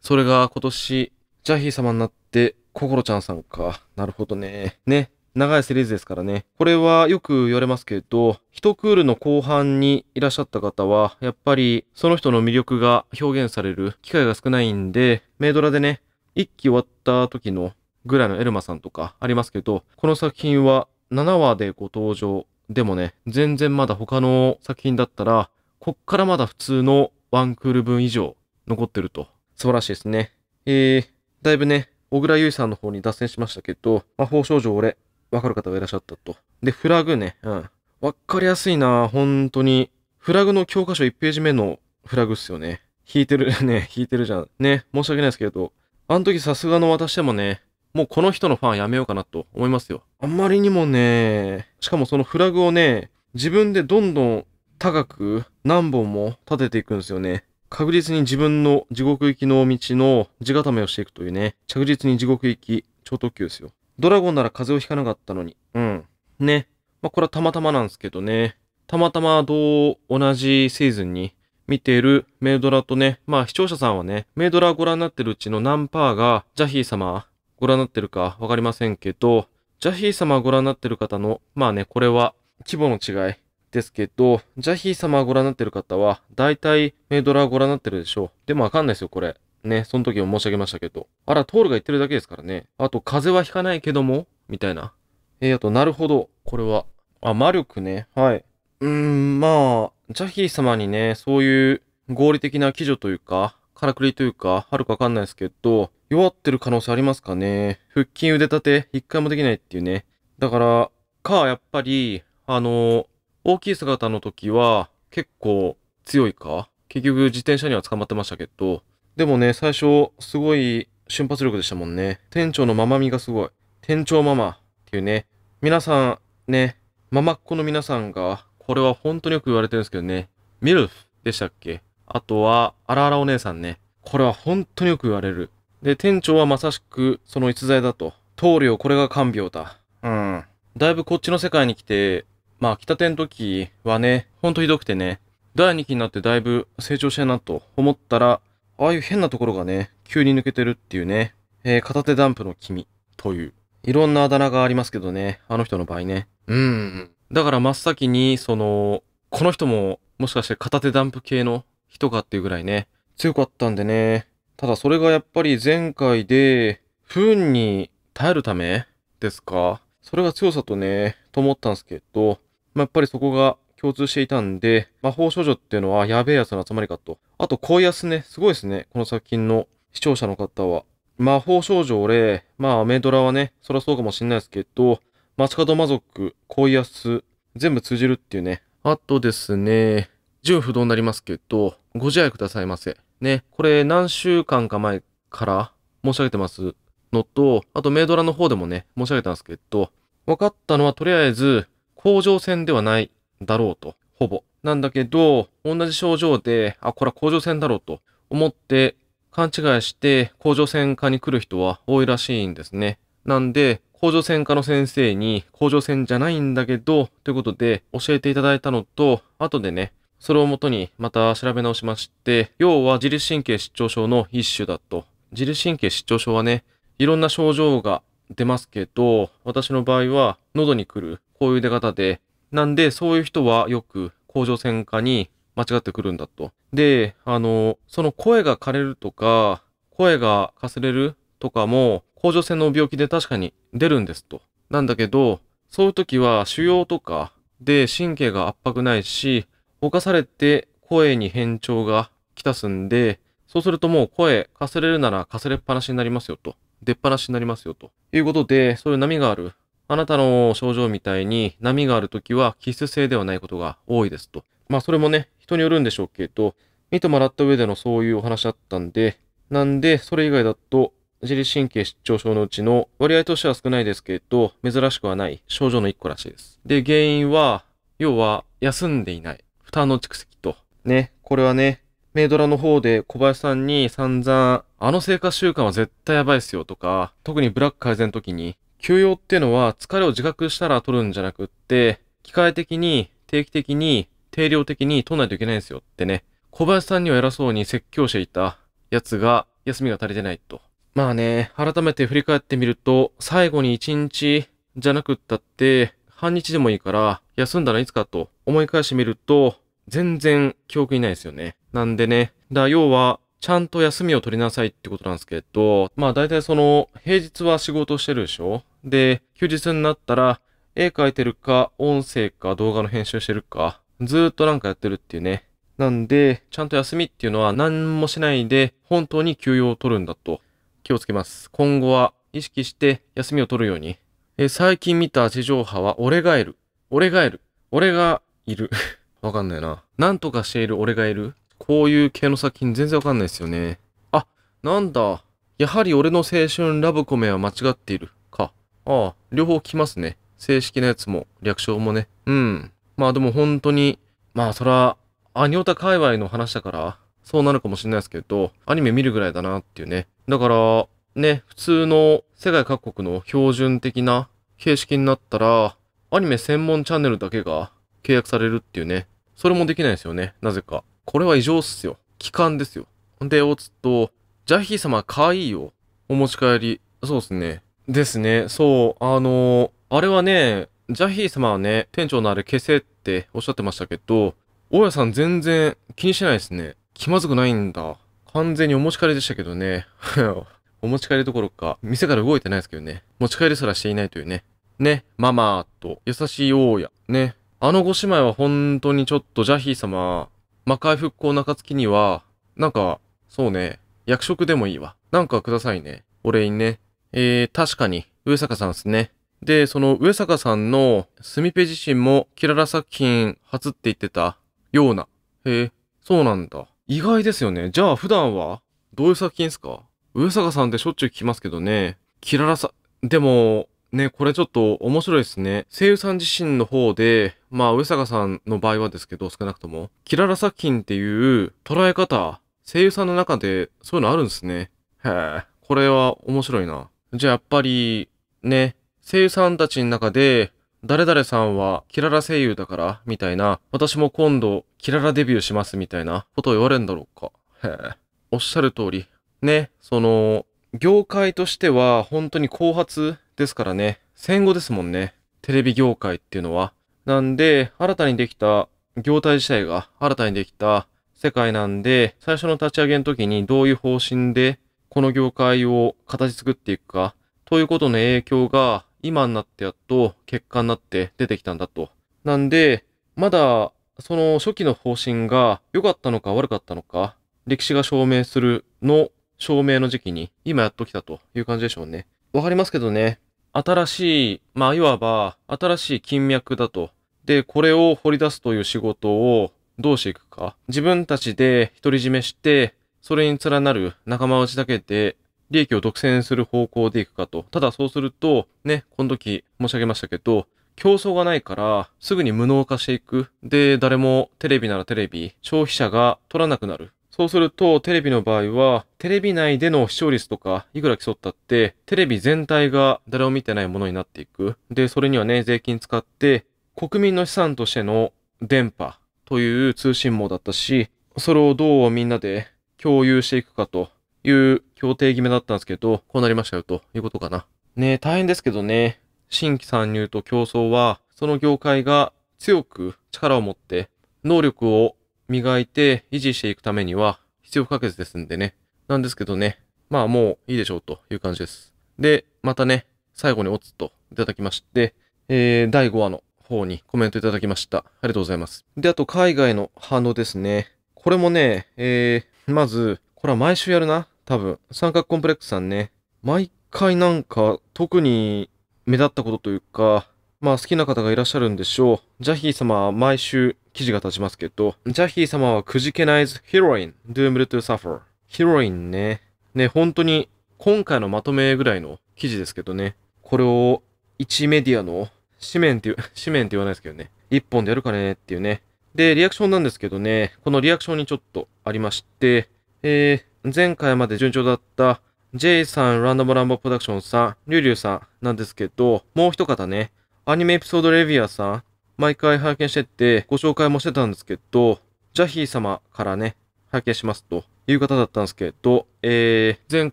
S1: それが今年、ジャヒー様になって、ココロちゃんさんか。なるほどね。ね。長いシリーズですからね。これはよく言われますけど、一クールの後半にいらっしゃった方は、やっぱりその人の魅力が表現される機会が少ないんで、メイドラでね、一期終わった時のぐらいのエルマさんとかありますけど、この作品は7話でご登場でもね、全然まだ他の作品だったら、こっからまだ普通のワンクール分以上残ってると。素晴らしいですね。えー、だいぶね、小倉優衣さんの方に脱線しましたけど、魔法少女俺、わかる方がいらっしゃったと。で、フラグね、うん。わかりやすいな本当に。フラグの教科書1ページ目のフラグっすよね。引いてる ね、引いてるじゃん。ね、申し訳ないですけど、あの時さすがの私でもね、もうこの人のファンやめようかなと思いますよ。あんまりにもね、しかもそのフラグをね、自分でどんどん高く何本も立てていくんですよね。確実に自分の地獄行きの道の地固めをしていくというね、着実に地獄行き超特急ですよ。ドラゴンなら風邪をひかなかったのに。うん。ね。まあ、これはたまたまなんですけどね。たまたま同じシーズンに見ているメイドラとね、まあ視聴者さんはね、メイドラご覧になってるうちの何パーがジャヒー様ご覧になってるかわかりませんけど、ジャヒー様ご覧になってる方の、まあね、これは規模の違いですけど、ジャヒー様ご覧になってる方は、大体メイドラご覧になってるでしょう。でもわかんないですよ、これ。ね、その時も申し上げましたけど。あら、トールが言ってるだけですからね。あと、風邪は引かないけども、みたいな。えー、あと、なるほど。これは。あ、魔力ね。はい。うーん、まあ、ジャヒー様にね、そういう合理的な基準というか、からくりというか、あるかわかんないですけど、弱ってる可能性ありますかね。腹筋腕立て、一回もできないっていうね。だから、か、やっぱり、あの、大きい姿の時は、結構強いか。結局、自転車には捕まってましたけど、でもね、最初、すごい瞬発力でしたもんね。店長のママみがすごい。店長ママっていうね。皆さん、ね、ママっ子の皆さんが、これは本当によく言われてるんですけどね。ミルフでしたっけあとは、あらあらお姉さんね。これは本当によく言われる。で、店長はまさしくその逸材だと。棟梁これが看病だ。うん。だいぶこっちの世界に来て、まあ、北田店時はね、ほんとひどくてね、第2期になってだいぶ成長したなと思ったら、ああいう変なところがね、急に抜けてるっていうね、えー、片手ダンプの君という、いろんなあだ名がありますけどね、あの人の場合ね。うん。だから真っ先に、その、この人ももしかして片手ダンプ系の人かっていうぐらいね、強かったんでね。ただそれがやっぱり前回で、不運に耐えるためですかそれが強さとね、と思ったんですけど、まあ、やっぱりそこが共通していたんで、魔法少女っていうのはやべえやつの集まりかと。あと、恋安ね、すごいですね。この作品の視聴者の方は。魔法少女俺、まあ、メドラはね、そらそうかもしんないですけど、街角魔族、恋安、全部通じるっていうね。あとですね、純不動になりますけど、ご自愛くださいませ。ね、これ何週間か前から申し上げてますのと、あとメイドラの方でもね、申し上げたんですけど、分かったのはとりあえず、甲状腺ではないだろうと、ほぼ。なんだけど、同じ症状で、あ、これは甲状腺だろうと思って勘違いして甲状腺科に来る人は多いらしいんですね。なんで、甲状腺科の先生に甲状腺じゃないんだけど、ということで教えていただいたのと、後でね、それをもとにまた調べ直しまして、要は自律神経失調症の一種だと。自律神経失調症はね、いろんな症状が出ますけど、私の場合は喉に来る、こういう出方で、なんでそういう人はよく甲状腺科に間違ってくるんだと。で、あの、その声が枯れるとか、声がかすれるとかも、甲状腺の病気で確かに出るんですと。なんだけど、そういう時は腫瘍とかで神経が圧迫ないし、ぼかされて声に変調が来たすんで、そうするともう声かすれるならかすれっぱなしになりますよと。出っ放しになりますよと。いうことで、そういう波がある。あなたの症状みたいに波があるときは気質性ではないことが多いですと。まあそれもね、人によるんでしょうけど、見てもらった上でのそういうお話だったんで、なんでそれ以外だと自律神経失調症のうちの割合としては少ないですけど、珍しくはない症状の1個らしいです。で、原因は、要は休んでいない。負担の蓄積と。ね、これはね、メイドラの方で小林さんに散々、あの生活習慣は絶対やばいっすよとか、特にブラック改善の時に、休養っていうのは疲れを自覚したら取るんじゃなくって、機械的に、定期的に、定量的に取らないといけないんですよってね、小林さんには偉そうに説教していたやつが、休みが足りてないと。まあね、改めて振り返ってみると、最後に1日じゃなくったって、半日でもいいから、休んだらいつかと思い返してみると、全然記憶にないですよね。なんでね、だ要は、ちゃんと休みを取りなさいってことなんですけど、まあ大体その、平日は仕事してるでしょで、休日になったら、絵描いてるか、音声か、動画の編集してるか、ずっとなんかやってるっていうね。なんで、ちゃんと休みっていうのは何もしないで、本当に休養を取るんだと気をつけます。今後は意識して休みを取るようにえ最近見た地上波は、俺がいる。俺がいる。俺がいる。わかんないな。なんとかしている俺がいる。こういう系の作品全然わかんないですよね。あ、なんだ。やはり俺の青春ラブコメは間違っている。か。ああ、両方来ますね。正式なやつも、略称もね。うん。まあでも本当に、まあそら、アニオタ界隈の話だから、そうなるかもしれないですけど、アニメ見るぐらいだなっていうね。だから、ね、普通の世界各国の標準的な形式になったら、アニメ専門チャンネルだけが契約されるっていうね。それもできないですよね。なぜか。これは異常っすよ。期間ですよ。ほんで、おつと、ジャヒー様かわいいよ。お持ち帰り。そうっすね。ですね。そう、あのー、あれはね、ジャヒー様はね、店長のあれ消せっておっしゃってましたけど、大家さん全然気にしてないですね。気まずくないんだ。完全にお持ち帰りでしたけどね。お持ち帰りどころか、店から動いてないですけどね。持ち帰りすらしていないというね。ね、ママと、優しい大家。ね。あのご姉妹は本当にちょっとジャヒー様、魔界復興中月には、なんか、そうね、役職でもいいわ。なんかくださいね。お礼にね。えー、確かに、上坂さんですね。で、その上坂さんのスミペ自身もキララ作品初って言ってたような。へえ、そうなんだ。意外ですよね。じゃあ普段はどういう作品ですか上坂さんってしょっちゅう聞きますけどね。キララさん、でも、ね、これちょっと面白いですね。声優さん自身の方で、まあ、上坂さんの場合はですけど、少なくとも、キララ作品っていう捉え方、声優さんの中でそういうのあるんですね。へえ、これは面白いな。じゃあやっぱり、ね、声優さんたちの中で、誰々さんはキララ声優だから、みたいな、私も今度、キララデビューしますみたいなことを言われるんだろうか。へえ、おっしゃる通り、ね、その、業界としては本当に後発ですからね、戦後ですもんね。テレビ業界っていうのは。なんで、新たにできた、業態自体が新たにできた世界なんで、最初の立ち上げの時にどういう方針で、この業界を形作っていくか、ということの影響が、今になってやっと結果になって出てきたんだと。なんで、まだ、その初期の方針が良かったのか悪かったのか、歴史が証明するの証明の時期に、今やっときたという感じでしょうね。わかりますけどね、新しい、まあ、いわば、新しい金脈だと。で、これを掘り出すという仕事をどうしていくか。自分たちで独り占めして、それに連なる仲間内だけで、利益を独占する方向でいくかと。ただそうすると、ね、この時申し上げましたけど、競争がないから、すぐに無能化していく。で、誰もテレビならテレビ、消費者が取らなくなる。そうすると、テレビの場合は、テレビ内での視聴率とか、いくら競ったって、テレビ全体が誰も見てないものになっていく。で、それにはね、税金使って、国民の資産としての電波という通信網だったし、それをどうみんなで共有していくかという協定決めだったんですけど、こうなりましたよということかな。ね大変ですけどね、新規参入と競争は、その業界が強く力を持って、能力を磨いて維持していくためには必要不可欠ですんでね。なんですけどね、まあもういいでしょうという感じです。で、またね、最後におつといただきまして、えー、第5話の方にコメントいただきました。ありがとうございます。で、あと海外の反応ですね。これもね、えー、まず、これは毎週やるな。多分。三角コンプレックスさんね。毎回なんか、特に目立ったことというか、まあ好きな方がいらっしゃるんでしょう。ジャヒー様は毎週記事が立ちますけど、ジャヒー様はくじけないずヒロイン、ドゥームルトゥサファー。ヒロインね。ね、本当に今回のまとめぐらいの記事ですけどね。これを1メディアの紙面っていう、紙面って言わないですけどね。1本でやるかねっていうね。で、リアクションなんですけどね、このリアクションにちょっとありまして、えー、前回まで順調だった J さん、ランダムランボプロダクションさん、リュウリュウさんなんですけど、もう一方ね、アニメエピソードレビアーさん、毎回拝見してってご紹介もしてたんですけど、ジャヒー様からね、拝見しますという方だったんですけど、えー、前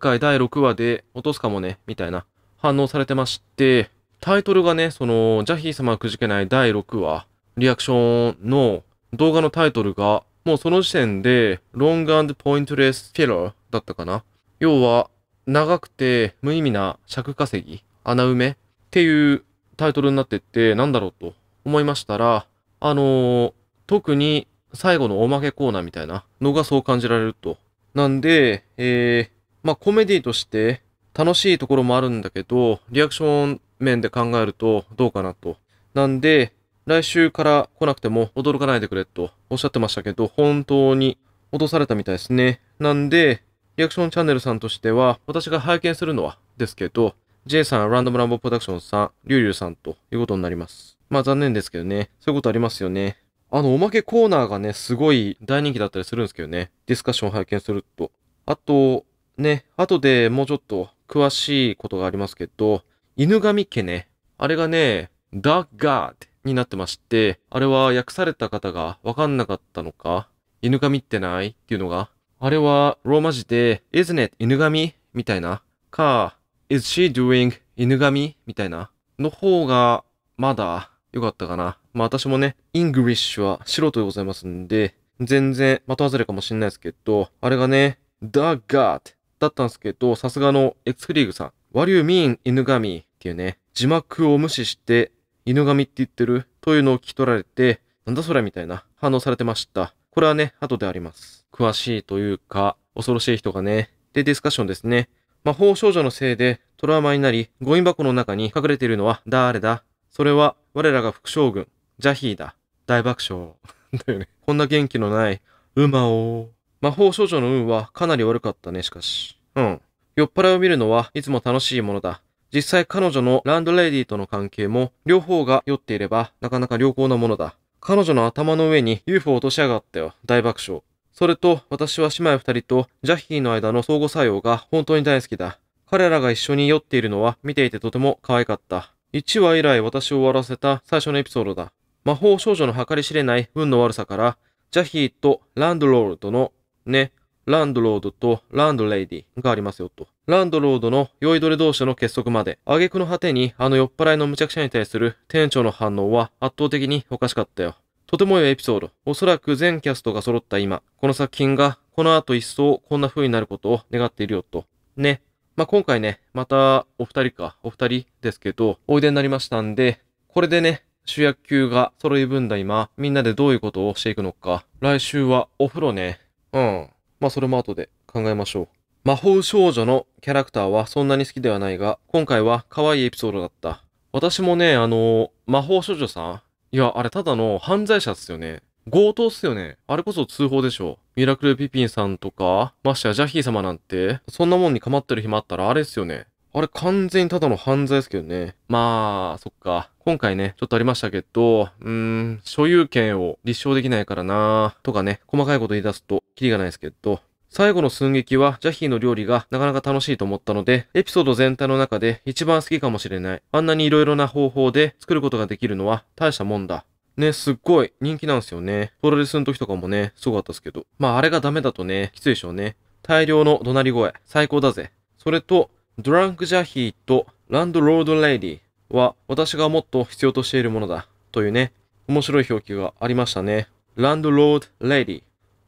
S1: 回第6話で落とすかもね、みたいな反応されてまして、タイトルがね、その、ジャヒー様くじけない第6話、リアクションの動画のタイトルが、もうその時点で、ロングポイントレスフ l e ーだったかな。要は、長くて無意味な尺稼ぎ、穴埋めっていうタイトルになってってなんだろうと思いましたら、あのー、特に最後のおまけコーナーみたいなのがそう感じられると。なんで、えー、まあコメディとして楽しいところもあるんだけど、リアクション面で考えるとどうかなと。なんで、来週から来なくても驚かないでくれとおっしゃってましたけど、本当に落とされたみたいですね。なんで、リアクションチャンネルさんとしては、私が拝見するのはですけど、J さん、ランダムランボプロダクションさん、リュウリュウさんということになります。まあ残念ですけどね。そういうことありますよね。あの、おまけコーナーがね、すごい大人気だったりするんですけどね。ディスカッション拝見すると。あと、ね、後でもうちょっと詳しいことがありますけど、犬神家ね。あれがね、ダッガーってになってまして、あれは訳された方がわかんなかったのか、犬神ってないっていうのが、あれはローマ字で、isn't it 犬神みたいな、か、is she doing 犬神みたいなの方がまだ良かったかな。まあ私もね、イングリッシュは素人でございますんで、全然的外れかもしんないですけど、あれがね、The God だったんですけど、さすがの X リーグさん、What do you mean 犬神っていうね、字幕を無視して犬神って言ってるというのを聞き取られて、なんだそれみたいな反応されてました。これはね、後であります。詳しいというか、恐ろしい人がね、で、ディスカッションですね。魔法少女のせいでトラウマになり、ゴミ箱の中に隠れているのは誰だそれは我らが副将軍、ジャヒーだ。大爆笑。だよね。こんな元気のない、馬を。魔法少女の運はかなり悪かったね、しかし。うん。酔っ払いを見るのはいつも楽しいものだ。実際彼女のランドレディとの関係も両方が酔っていればなかなか良好なものだ。彼女の頭の上に UFO 落としやがったよ。大爆笑。それと、私は姉妹二人とジャッヒーの間の相互作用が本当に大好きだ。彼らが一緒に酔っているのは見ていてとても可愛かった。1話以来私を終わらせた最初のエピソードだ。魔法少女の計り知れない運の悪さから、ジャヒーとランドロールとの、ね、ランドロードとランドレイディがありますよと。ランドロードの酔いどれ同士の結束まで、挙句の果てにあの酔っ払いの無茶苦茶に対する店長の反応は圧倒的におかしかったよ。とても良いエピソード。おそらく全キャストが揃った今、この作品がこの後一層こんな風になることを願っているよと。ね。まあ、今回ね、またお二人か、お二人ですけど、おいでになりましたんで、これでね、主役級が揃い分だ今、みんなでどういうことをしていくのか。来週はお風呂ね。うん。まあ、それも後で考えましょう。魔法少女のキャラクターはそんなに好きではないが、今回は可愛いエピソードだった。私もね、あのー、魔法少女さん、いや、あれただの犯罪者っすよね。強盗っすよね。あれこそ通報でしょ。ミラクルピピンさんとか、ましてやジャヒー様なんて、そんなもんに構ってる暇あったらあれっすよね。あれ完全にただの犯罪ですけどね。まあ、そっか。今回ね、ちょっとありましたけど、うーん、所有権を立証できないからなとかね、細かいこと言い出すと、キリがないですけど、最後の寸劇はジャヒーの料理がなかなか楽しいと思ったので、エピソード全体の中で一番好きかもしれない。あんなに色々な方法で作ることができるのは大したもんだ。ね、すっごい人気なんですよね。プロレスの時とかもね、すごかったですけど。まああれがダメだとね、きついでしょうね。大量の怒鳴り声、最高だぜ。それと、ドランクジャヒーとランドロードレイディは私がもっと必要としているものだ。というね、面白い表記がありましたね。ランドロードレイディ。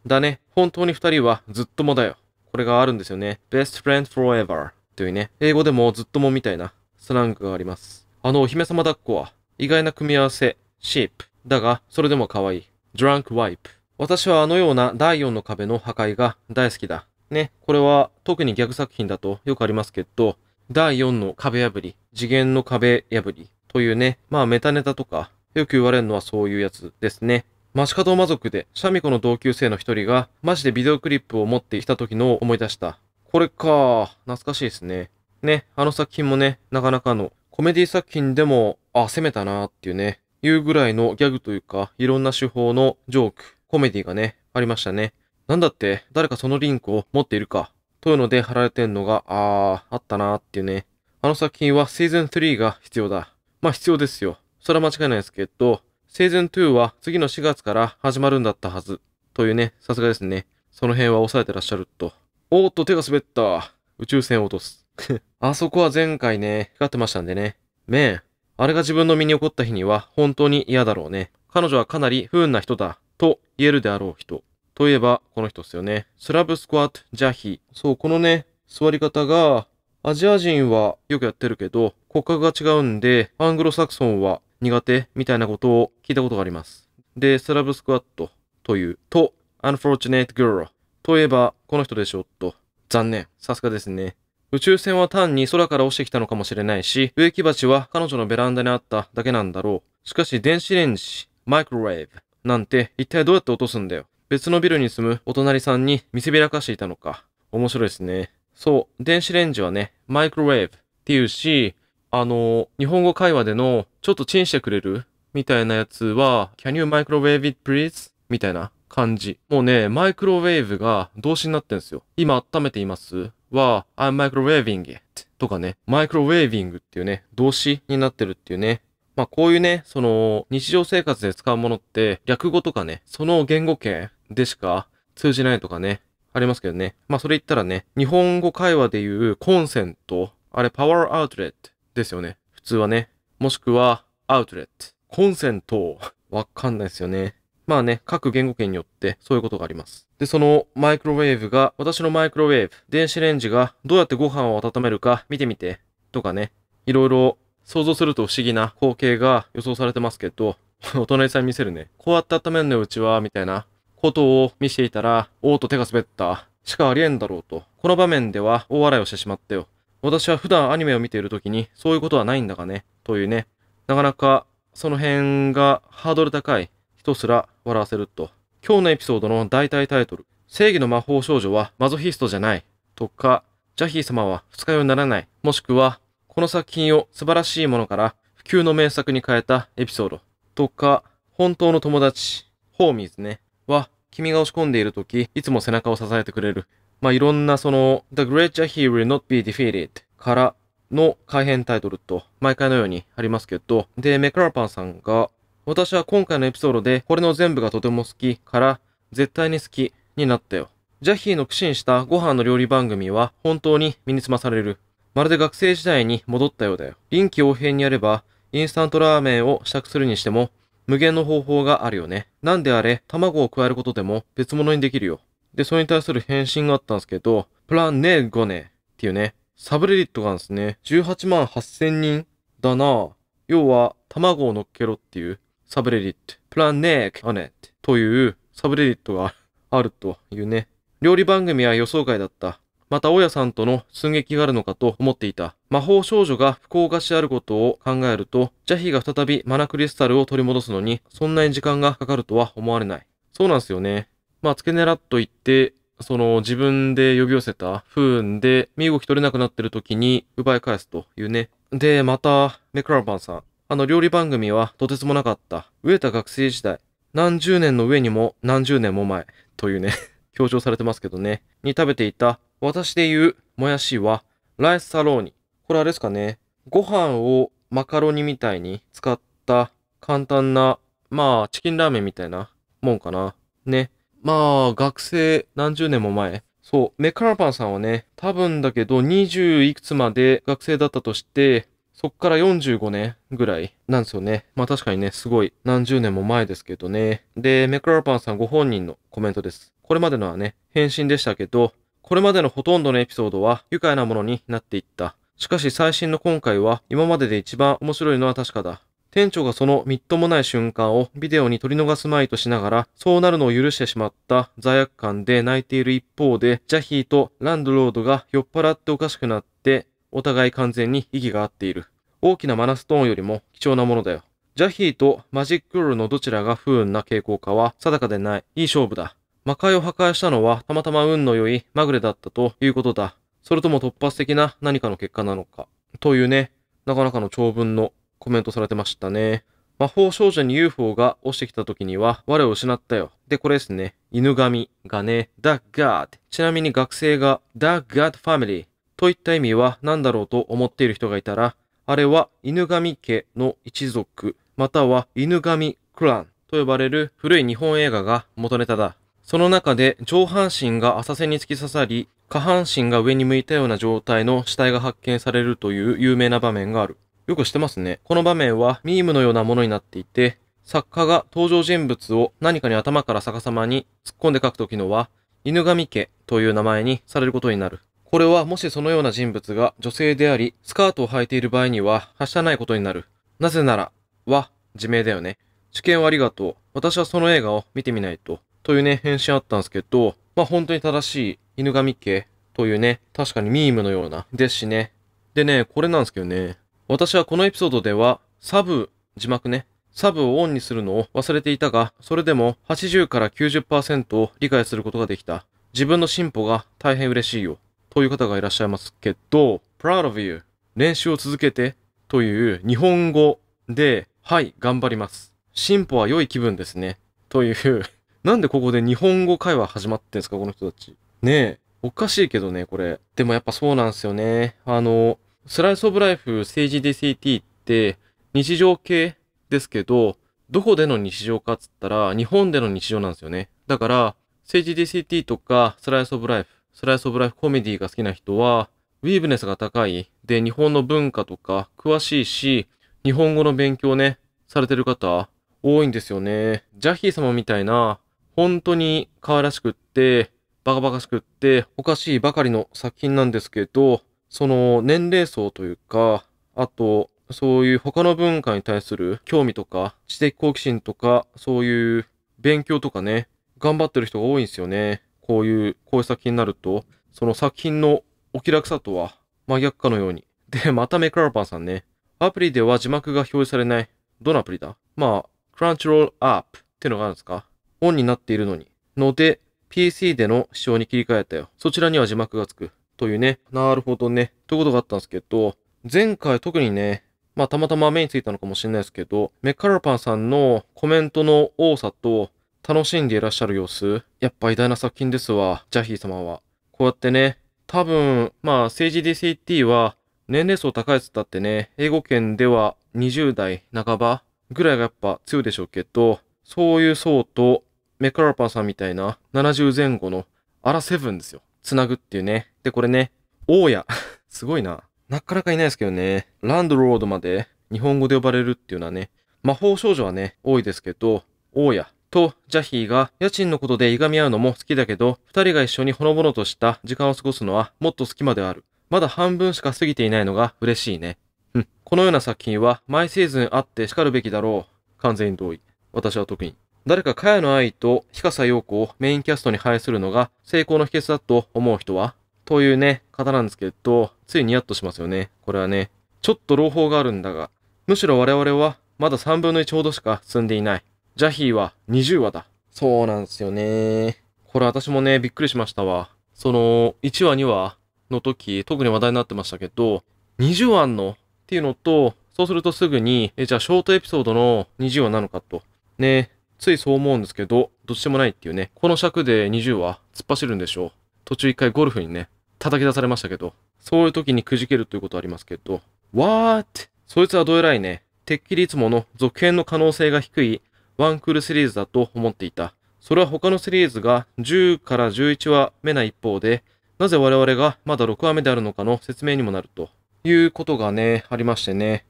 S1: だね。本当に二人はずっともだよ。これがあるんですよね。best friend forever というね。英語でもずっともみたいなスラングがあります。あのお姫様抱っこは意外な組み合わせ。sheep だが、それでも可愛い。drunk wipe 私はあのような第4の壁の破壊が大好きだ。ね。これは特にギャグ作品だとよくありますけど、第4の壁破り、次元の壁破りというね、まあメタネタとか、よく言われるのはそういうやつですね。マシカド魔族で、シャミ子の同級生の一人が、マジでビデオクリップを持ってきた時のを思い出した。これか、懐かしいですね。ね、あの作品もね、なかなかの、コメディ作品でも、あ、攻めたなーっていうね、いうぐらいのギャグというか、いろんな手法のジョーク、コメディがね、ありましたね。なんだって、誰かそのリンクを持っているか、というので貼られてんのが、あー、あったなーっていうね。あの作品はシーズン3が必要だ。まあ必要ですよ。それは間違いないですけど、シーズン2は次の4月から始まるんだったはず。というね、さすがですね。その辺は抑えてらっしゃると。おーっと、手が滑った。宇宙船を落とす。あそこは前回ね、光ってましたんでね。めん。あれが自分の身に起こった日には本当に嫌だろうね。彼女はかなり不運な人だ。と言えるであろう人。といえば、この人っすよね。スラブスクワットジャヒ。そう、このね、座り方が、アジア人はよくやってるけど、骨格が違うんで、アングロサクソンは苦手みたいなことを聞いたことがあります。で、スラブスクワットというと、unfortunate girl といえばこの人でしょう、と。残念。さすがですね。宇宙船は単に空から落ちてきたのかもしれないし、植木鉢は彼女のベランダにあっただけなんだろう。しかし電子レンジ、マイクロウェーブなんて一体どうやって落とすんだよ。別のビルに住むお隣さんに見せびらかしていたのか。面白いですね。そう、電子レンジはね、マイクロウェーブっていうし、あの、日本語会話での、ちょっとチンしてくれるみたいなやつは、can you microwave it please? みたいな感じ。もうね、マイクロウェーブが動詞になってんですよ。今温めていますは、I'm microwaving it とかね、マイクロウェービングっていうね、動詞になってるっていうね。まあこういうね、その日常生活で使うものって略語とかね、その言語圏でしか通じないとかね、ありますけどね。まあそれ言ったらね、日本語会話で言うコンセント、あれパワーアウトレットですよね。普通はね。もしくは、アウトレット。コンセント。わかんないですよね。まあね、各言語圏によってそういうことがあります。で、そのマイクロウェーブが、私のマイクロウェーブ、電子レンジがどうやってご飯を温めるか見てみて、とかね、いろいろ想像すると不思議な光景が予想されてますけど、お隣さん見せるね。こうやって温めるのよ、うちは、みたいなことを見せていたら、おーと手が滑った。しかありえんだろうと。この場面では大笑いをしてしまったよ。私は普段アニメを見ている時に、そういうことはないんだがね、というね、なかなかその辺がハードル高い人すら笑わせると。今日のエピソードの代替タイトル、正義の魔法少女はマゾヒストじゃない、とか、ジャヒー様は二日酔いにならない、もしくは、この作品を素晴らしいものから普及の名作に変えたエピソード、とか、本当の友達、ホーミーズね、は、君が押し込んでいる時、いつも背中を支えてくれる。まあ、いろんなその、The Great Jahi Will Not Be Defeated からの改編タイトルと、毎回のようにありますけど、で、メクラーパンさんが、私は今回のエピソードで、これの全部がとても好きから、絶対に好きになったよ。ジャヒーの苦心したご飯の料理番組は、本当に身につまされる。まるで学生時代に戻ったようだよ。臨機応変にやれば、インスタントラーメンを試着するにしても、無限の方法があるよね。なんであれ、卵を加えることでも別物にできるよ。で、それに対する返信があったんですけど、プラネーゴネっていうね、サブレディットがあるんですね。18万8000人だな要は、卵を乗っけろっていうサブレディット。プラネーゴネというサブレディットがあるというね。料理番組は予想外だった。また、大家さんとの寸劇があるのかと思っていた。魔法少女が不幸菓しあることを考えると、ジャヒが再びマナクリスタルを取り戻すのに、そんなに時間がかかるとは思われない。そうなんですよね。まあ、付け狙っといて、その自分で呼び寄せた不運で身動き取れなくなってる時に奪い返すというね。で、また、メクラバンさん。あの料理番組はとてつもなかった。飢えた学生時代。何十年の上にも何十年も前。というね 強調されてますけどね。に食べていた、私で言う、もやしは、ライスサローニ。これあれですかね。ご飯をマカロニみたいに使った簡単な、まあ、チキンラーメンみたいなもんかな。ね。まあ、学生何十年も前。そう、メカラパンさんはね、多分だけど20いくつまで学生だったとして、そっから45年ぐらいなんですよね。まあ確かにね、すごい何十年も前ですけどね。で、メクラルパンさんご本人のコメントです。これまでのはね、返信でしたけど、これまでのほとんどのエピソードは愉快なものになっていった。しかし最新の今回は今までで一番面白いのは確かだ。店長がそのみっともない瞬間をビデオに取り逃すまいとしながら、そうなるのを許してしまった罪悪感で泣いている一方で、ジャヒーとランドロードが酔っ払っておかしくなって、お互い完全に息が合っている。大きなマナストーンよりも貴重なものだよ。ジャヒーとマジックールのどちらが不運な傾向かは定かでない。いい勝負だ。魔界を破壊したのはたまたま運の良いまぐれだったということだ。それとも突発的な何かの結果なのか。というね、なかなかの長文のコメントされてましたね。魔法少女に UFO が落ちてきた時には、我を失ったよ。で、これですね。犬神がね、The God。ちなみに学生が The God Family といった意味は何だろうと思っている人がいたら、あれは犬神家の一族、または犬神クランと呼ばれる古い日本映画が元ネタだ。その中で上半身が浅瀬に突き刺さり、下半身が上に向いたような状態の死体が発見されるという有名な場面がある。よくしてますね。この場面はミームのようなものになっていて、作家が登場人物を何かに頭から逆さまに突っ込んで書くときのは、犬神家という名前にされることになる。これはもしそのような人物が女性であり、スカートを履いている場合には、発しないことになる。なぜなら、は、自明だよね。試験をありがとう。私はその映画を見てみないと。というね、返信あったんですけど、まあ本当に正しい犬神家というね、確かにミームのようなですしね。でね、これなんですけどね、私はこのエピソードでは、サブ、字幕ね、サブをオンにするのを忘れていたが、それでも80から90%を理解することができた。自分の進歩が大変嬉しいよ。という方がいらっしゃいますけど、proud of you 練習を続けてという日本語で、はい、頑張ります。進歩は良い気分ですね。というなんでここで日本語会話始まってんすか、この人たち。ねえ。おかしいけどね、これ。でもやっぱそうなんですよね。あの、スライスオブライフ、政治 DCT って日常系ですけど、どこでの日常かっつったら日本での日常なんですよね。だから、政治 DCT とかスライスオブライフ、スライスオブライフコメディが好きな人は、ウィーブネスが高い、で、日本の文化とか詳しいし、日本語の勉強ね、されてる方、多いんですよね。ジャヒー様みたいな、本当に可愛らしくって、バカバカしくって、おかしいばかりの作品なんですけど、その年齢層というか、あと、そういう他の文化に対する興味とか、知的好奇心とか、そういう勉強とかね、頑張ってる人が多いんですよね。こういう、こういう作品になると、その作品のお気楽さとは真逆かのように。で、またメクラパンさんね。アプリでは字幕が表示されない。どのアプリだまあ、クランチロールアップってのがあるんですかオンになっているのに。ので、PC での視聴に切り替えたよ。そちらには字幕がつく。というね、なるほどね、ということがあったんですけど、前回特にね、まあたまたま目についたのかもしれないですけど、メッカラパンさんのコメントの多さと楽しんでいらっしゃる様子、やっぱ偉大な作品ですわ、ジャヒー様は。こうやってね、多分、まあ政治 DCT は年齢層高いやつだってね、英語圏では20代半ばぐらいがやっぱ強いでしょうけど、そういう層とメッカラパンさんみたいな70前後のアラセブンですよ。繋ぐっていうね。で、これね、大家。すごいな。なかなかいないですけどね。ランドロードまで日本語で呼ばれるっていうのはね、魔法少女はね、多いですけど、大家とジャヒーが家賃のことでいがみ合うのも好きだけど、二人が一緒にほのぼのとした時間を過ごすのはもっと好きまである。まだ半分しか過ぎていないのが嬉しいね。うん。このような作品は毎シーズンあって叱るべきだろう。完全に同意。私は特に。誰か茅野愛と日笠陽子をメインキャストに配するのが成功の秘訣だと思う人はというね、方なんですけど、ついにやっとしますよね。これはね、ちょっと朗報があるんだが、むしろ我々はまだ3分の1ほどしか進んでいない。ジャヒーは20話だ。そうなんですよね。これ私もね、びっくりしましたわ。その、1話2話の時、特に話題になってましたけど、20話のっていうのと、そうするとすぐに、え、じゃあショートエピソードの20話なのかと。ね、ついそう思うんですけど、どっちでもないっていうね。この尺で20は突っ走るんでしょう。途中一回ゴルフにね、叩き出されましたけど、そういう時にくじけるということありますけど、What? そいつはどえらいね。てっきりいつもの続編の可能性が低いワンクールシリーズだと思っていた。それは他のシリーズが10から11話目な一方で、なぜ我々がまだ6話目であるのかの説明にもなるということがね、ありましてね。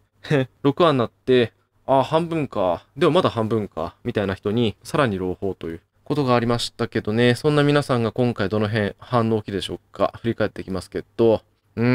S1: 6 話になって、あ半分か。でもまだ半分か。みたいな人に、さらに朗報ということがありましたけどね。そんな皆さんが今回どの辺反応きでしょうか。振り返っていきますけど。うー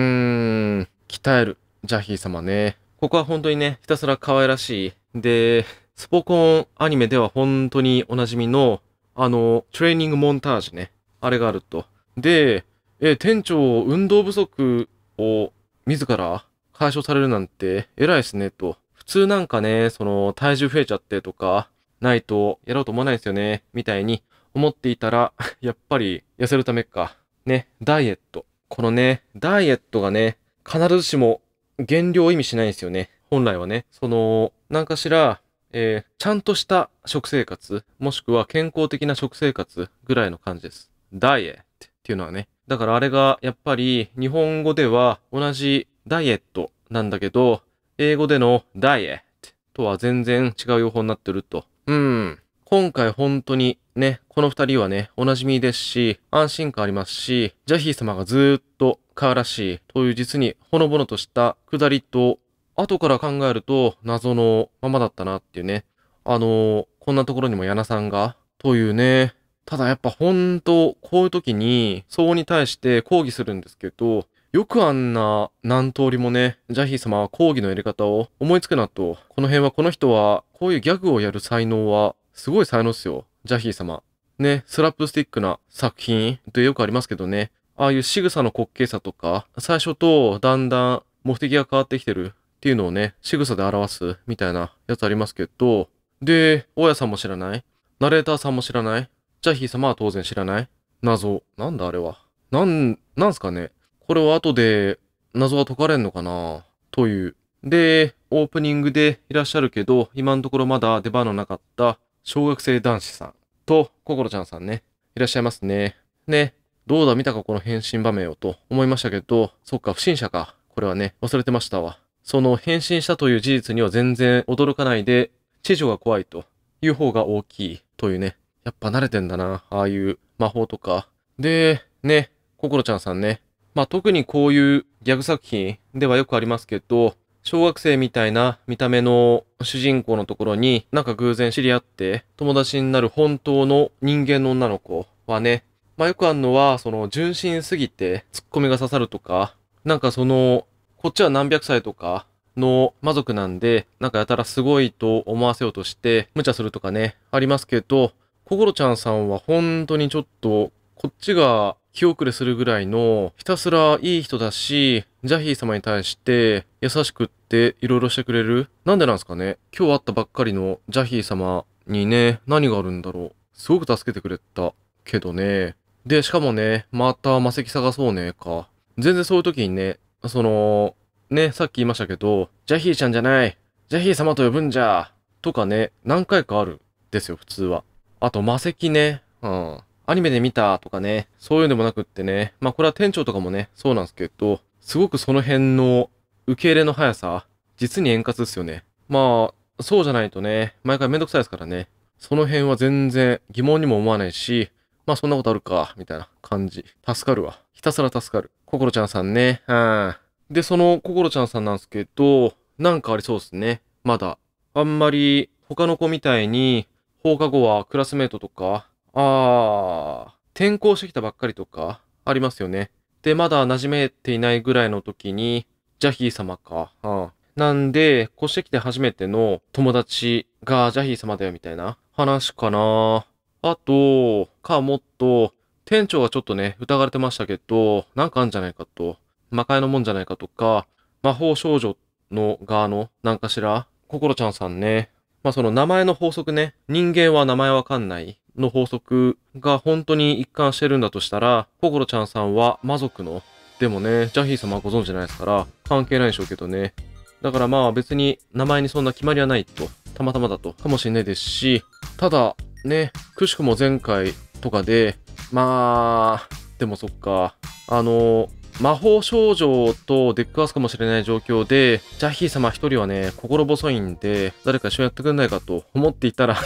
S1: ん、鍛える。ジャヒー様ね。ここは本当にね、ひたすら可愛らしい。で、スポコンアニメでは本当におなじみの、あの、トレーニングモンタージュね。あれがあると。で、え、店長、運動不足を自ら解消されるなんて偉いですね、と。通なんかね、その体重増えちゃってとか、ないとやろうと思わないですよね、みたいに思っていたら、やっぱり痩せるためか、ね、ダイエット。このね、ダイエットがね、必ずしも減量を意味しないんですよね。本来はね。その、なんかしら、えー、ちゃんとした食生活、もしくは健康的な食生活ぐらいの感じです。ダイエットっていうのはね。だからあれがやっぱり日本語では同じダイエットなんだけど、英語でのダイエットとは全然違う用法になってると。うん。今回本当にね、この二人はね、おなじみですし、安心感ありますし、ジャヒー様がずっと変わらしいという実にほのぼのとした下りと、後から考えると謎のままだったなっていうね。あのー、こんなところにも矢名さんが、というね。ただやっぱ本当、こういう時に、相応に対して抗議するんですけど、よくあんな何通りもね、ジャヒー様は講義のやり方を思いつくなと。この辺はこの人は、こういうギャグをやる才能は、すごい才能っすよ。ジャヒー様。ね、スラップスティックな作品ってよくありますけどね。ああいう仕草の滑稽さとか、最初とだんだん目的が変わってきてるっていうのをね、仕草で表すみたいなやつありますけど、で、大家さんも知らないナレーターさんも知らないジャヒー様は当然知らない謎。なんだあれは。なん、なんすかねこれは後で謎は解かれんのかなという。で、オープニングでいらっしゃるけど、今のところまだ出番のなかった小学生男子さんと、心ちゃんさんね、いらっしゃいますね。ね、どうだ見たかこの変身場面をと思いましたけど、そっか、不審者か。これはね、忘れてましたわ。その変身したという事実には全然驚かないで、地女が怖いという方が大きいというね。やっぱ慣れてんだな、ああいう魔法とか。で、ね、心ちゃんさんね、まあ、特にこういうギャグ作品ではよくありますけど、小学生みたいな見た目の主人公のところになんか偶然知り合って友達になる本当の人間の女の子はね、まあ、よくあるのは、その純真すぎてツッコミが刺さるとか、なんかその、こっちは何百歳とかの魔族なんで、なんかやたらすごいと思わせようとして無茶するとかね、ありますけど、心ちゃんさんは本当にちょっとこっちが気遅れするぐらいの、ひたすらいい人だし、ジャヒー様に対して優しくって色々してくれる。なんでなんですかね今日会ったばっかりのジャヒー様にね、何があるんだろう。すごく助けてくれた。けどね。で、しかもね、また魔石探そうねか。全然そういう時にね、その、ね、さっき言いましたけど、ジャヒーちゃんじゃないジャヒー様と呼ぶんじゃとかね、何回かある。ですよ、普通は。あと、魔石ね。うん。アニメで見たとかね、そういうのでもなくってね、まあこれは店長とかもね、そうなんですけど、すごくその辺の受け入れの速さ、実に円滑ですよね。まあ、そうじゃないとね、毎回めんどくさいですからね、その辺は全然疑問にも思わないし、まあそんなことあるか、みたいな感じ。助かるわ。ひたすら助かる。心ちゃんさんね。うん。で、その心ちゃんさんなんですけど、なんかありそうですね。まだ。あんまり他の子みたいに放課後はクラスメートとかああ、転校してきたばっかりとか、ありますよね。で、まだ馴染めていないぐらいの時に、ジャヒー様か。うん。なんで、越してきて初めての友達がジャヒー様だよみたいな話かな。あと、かもっと、店長はちょっとね、疑われてましたけど、なんかあんじゃないかと、魔界のもんじゃないかとか、魔法少女の側の、なんかしら、心ちゃんさんね。まあ、その名前の法則ね。人間は名前わかんない。の法則が本当に一貫してるんだとしたら、心ちゃんさんは魔族の、でもね、ジャヒー様はご存知ないですから、関係ないでしょうけどね。だからまあ別に名前にそんな決まりはないと、たまたまだと、かもしれないですし、ただ、ね、くしくも前回とかで、まあ、でもそっか、あの、魔法少女と出くわすかもしれない状況で、ジャヒー様一人はね、心細いんで、誰か一緒にやってくんないかと思っていたら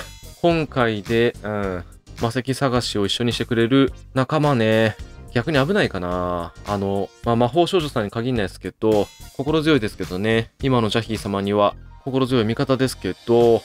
S1: 今回で、うん、魔石探しを一緒にしてくれる仲間ね、逆に危ないかなあの、まあ、魔法少女さんに限らないですけど、心強いですけどね、今のジャヒー様には心強い味方ですけど、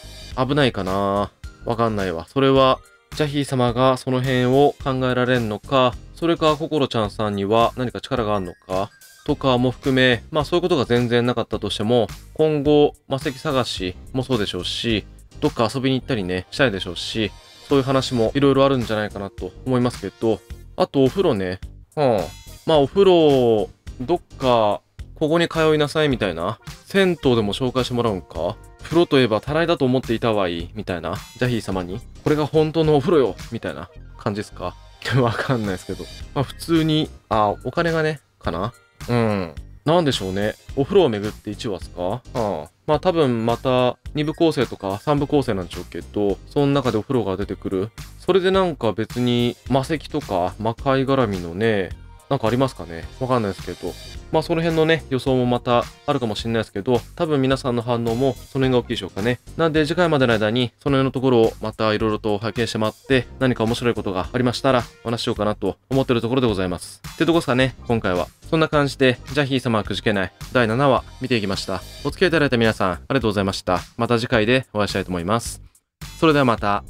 S1: 危ないかなわかんないわ。それは、ジャヒー様がその辺を考えられんのか、それか心ちゃんさんには何か力があるのか、とかも含め、まあそういうことが全然なかったとしても、今後、魔石探しもそうでしょうし、どっか遊びに行ったりね、したいでしょうし、そういう話もいろいろあるんじゃないかなと思いますけど、あとお風呂ね、うん。まあお風呂、どっか、ここに通いなさいみたいな、銭湯でも紹介してもらうんか風呂といえばたらいだと思っていたわい、みたいな、ジャヒー様に、これが本当のお風呂よ、みたいな感じですか わかんないですけど。まあ普通に、あ、お金がね、かなうん。なんでしょうね。お風呂をめぐって1話っすかうん。まあ多分また2部構成とか3部構成なんでしょうけど、その中でお風呂が出てくる。それでなんか別に魔石とか魔界絡みのね、なんかありますかねわかんないですけど。まあその辺のね、予想もまたあるかもしれないですけど、多分皆さんの反応もその辺が大きいでしょうかね。なんで次回までの間にその辺のところをまた色々と拝見してもらって、何か面白いことがありましたらお話しようかなと思ってるところでございます。ってとこですかね、今回は。そんな感じで、ジャヒー様はくじけない第7話見ていきました。お付き合いいただいた皆さん、ありがとうございました。また次回でお会いしたいと思います。それではまた。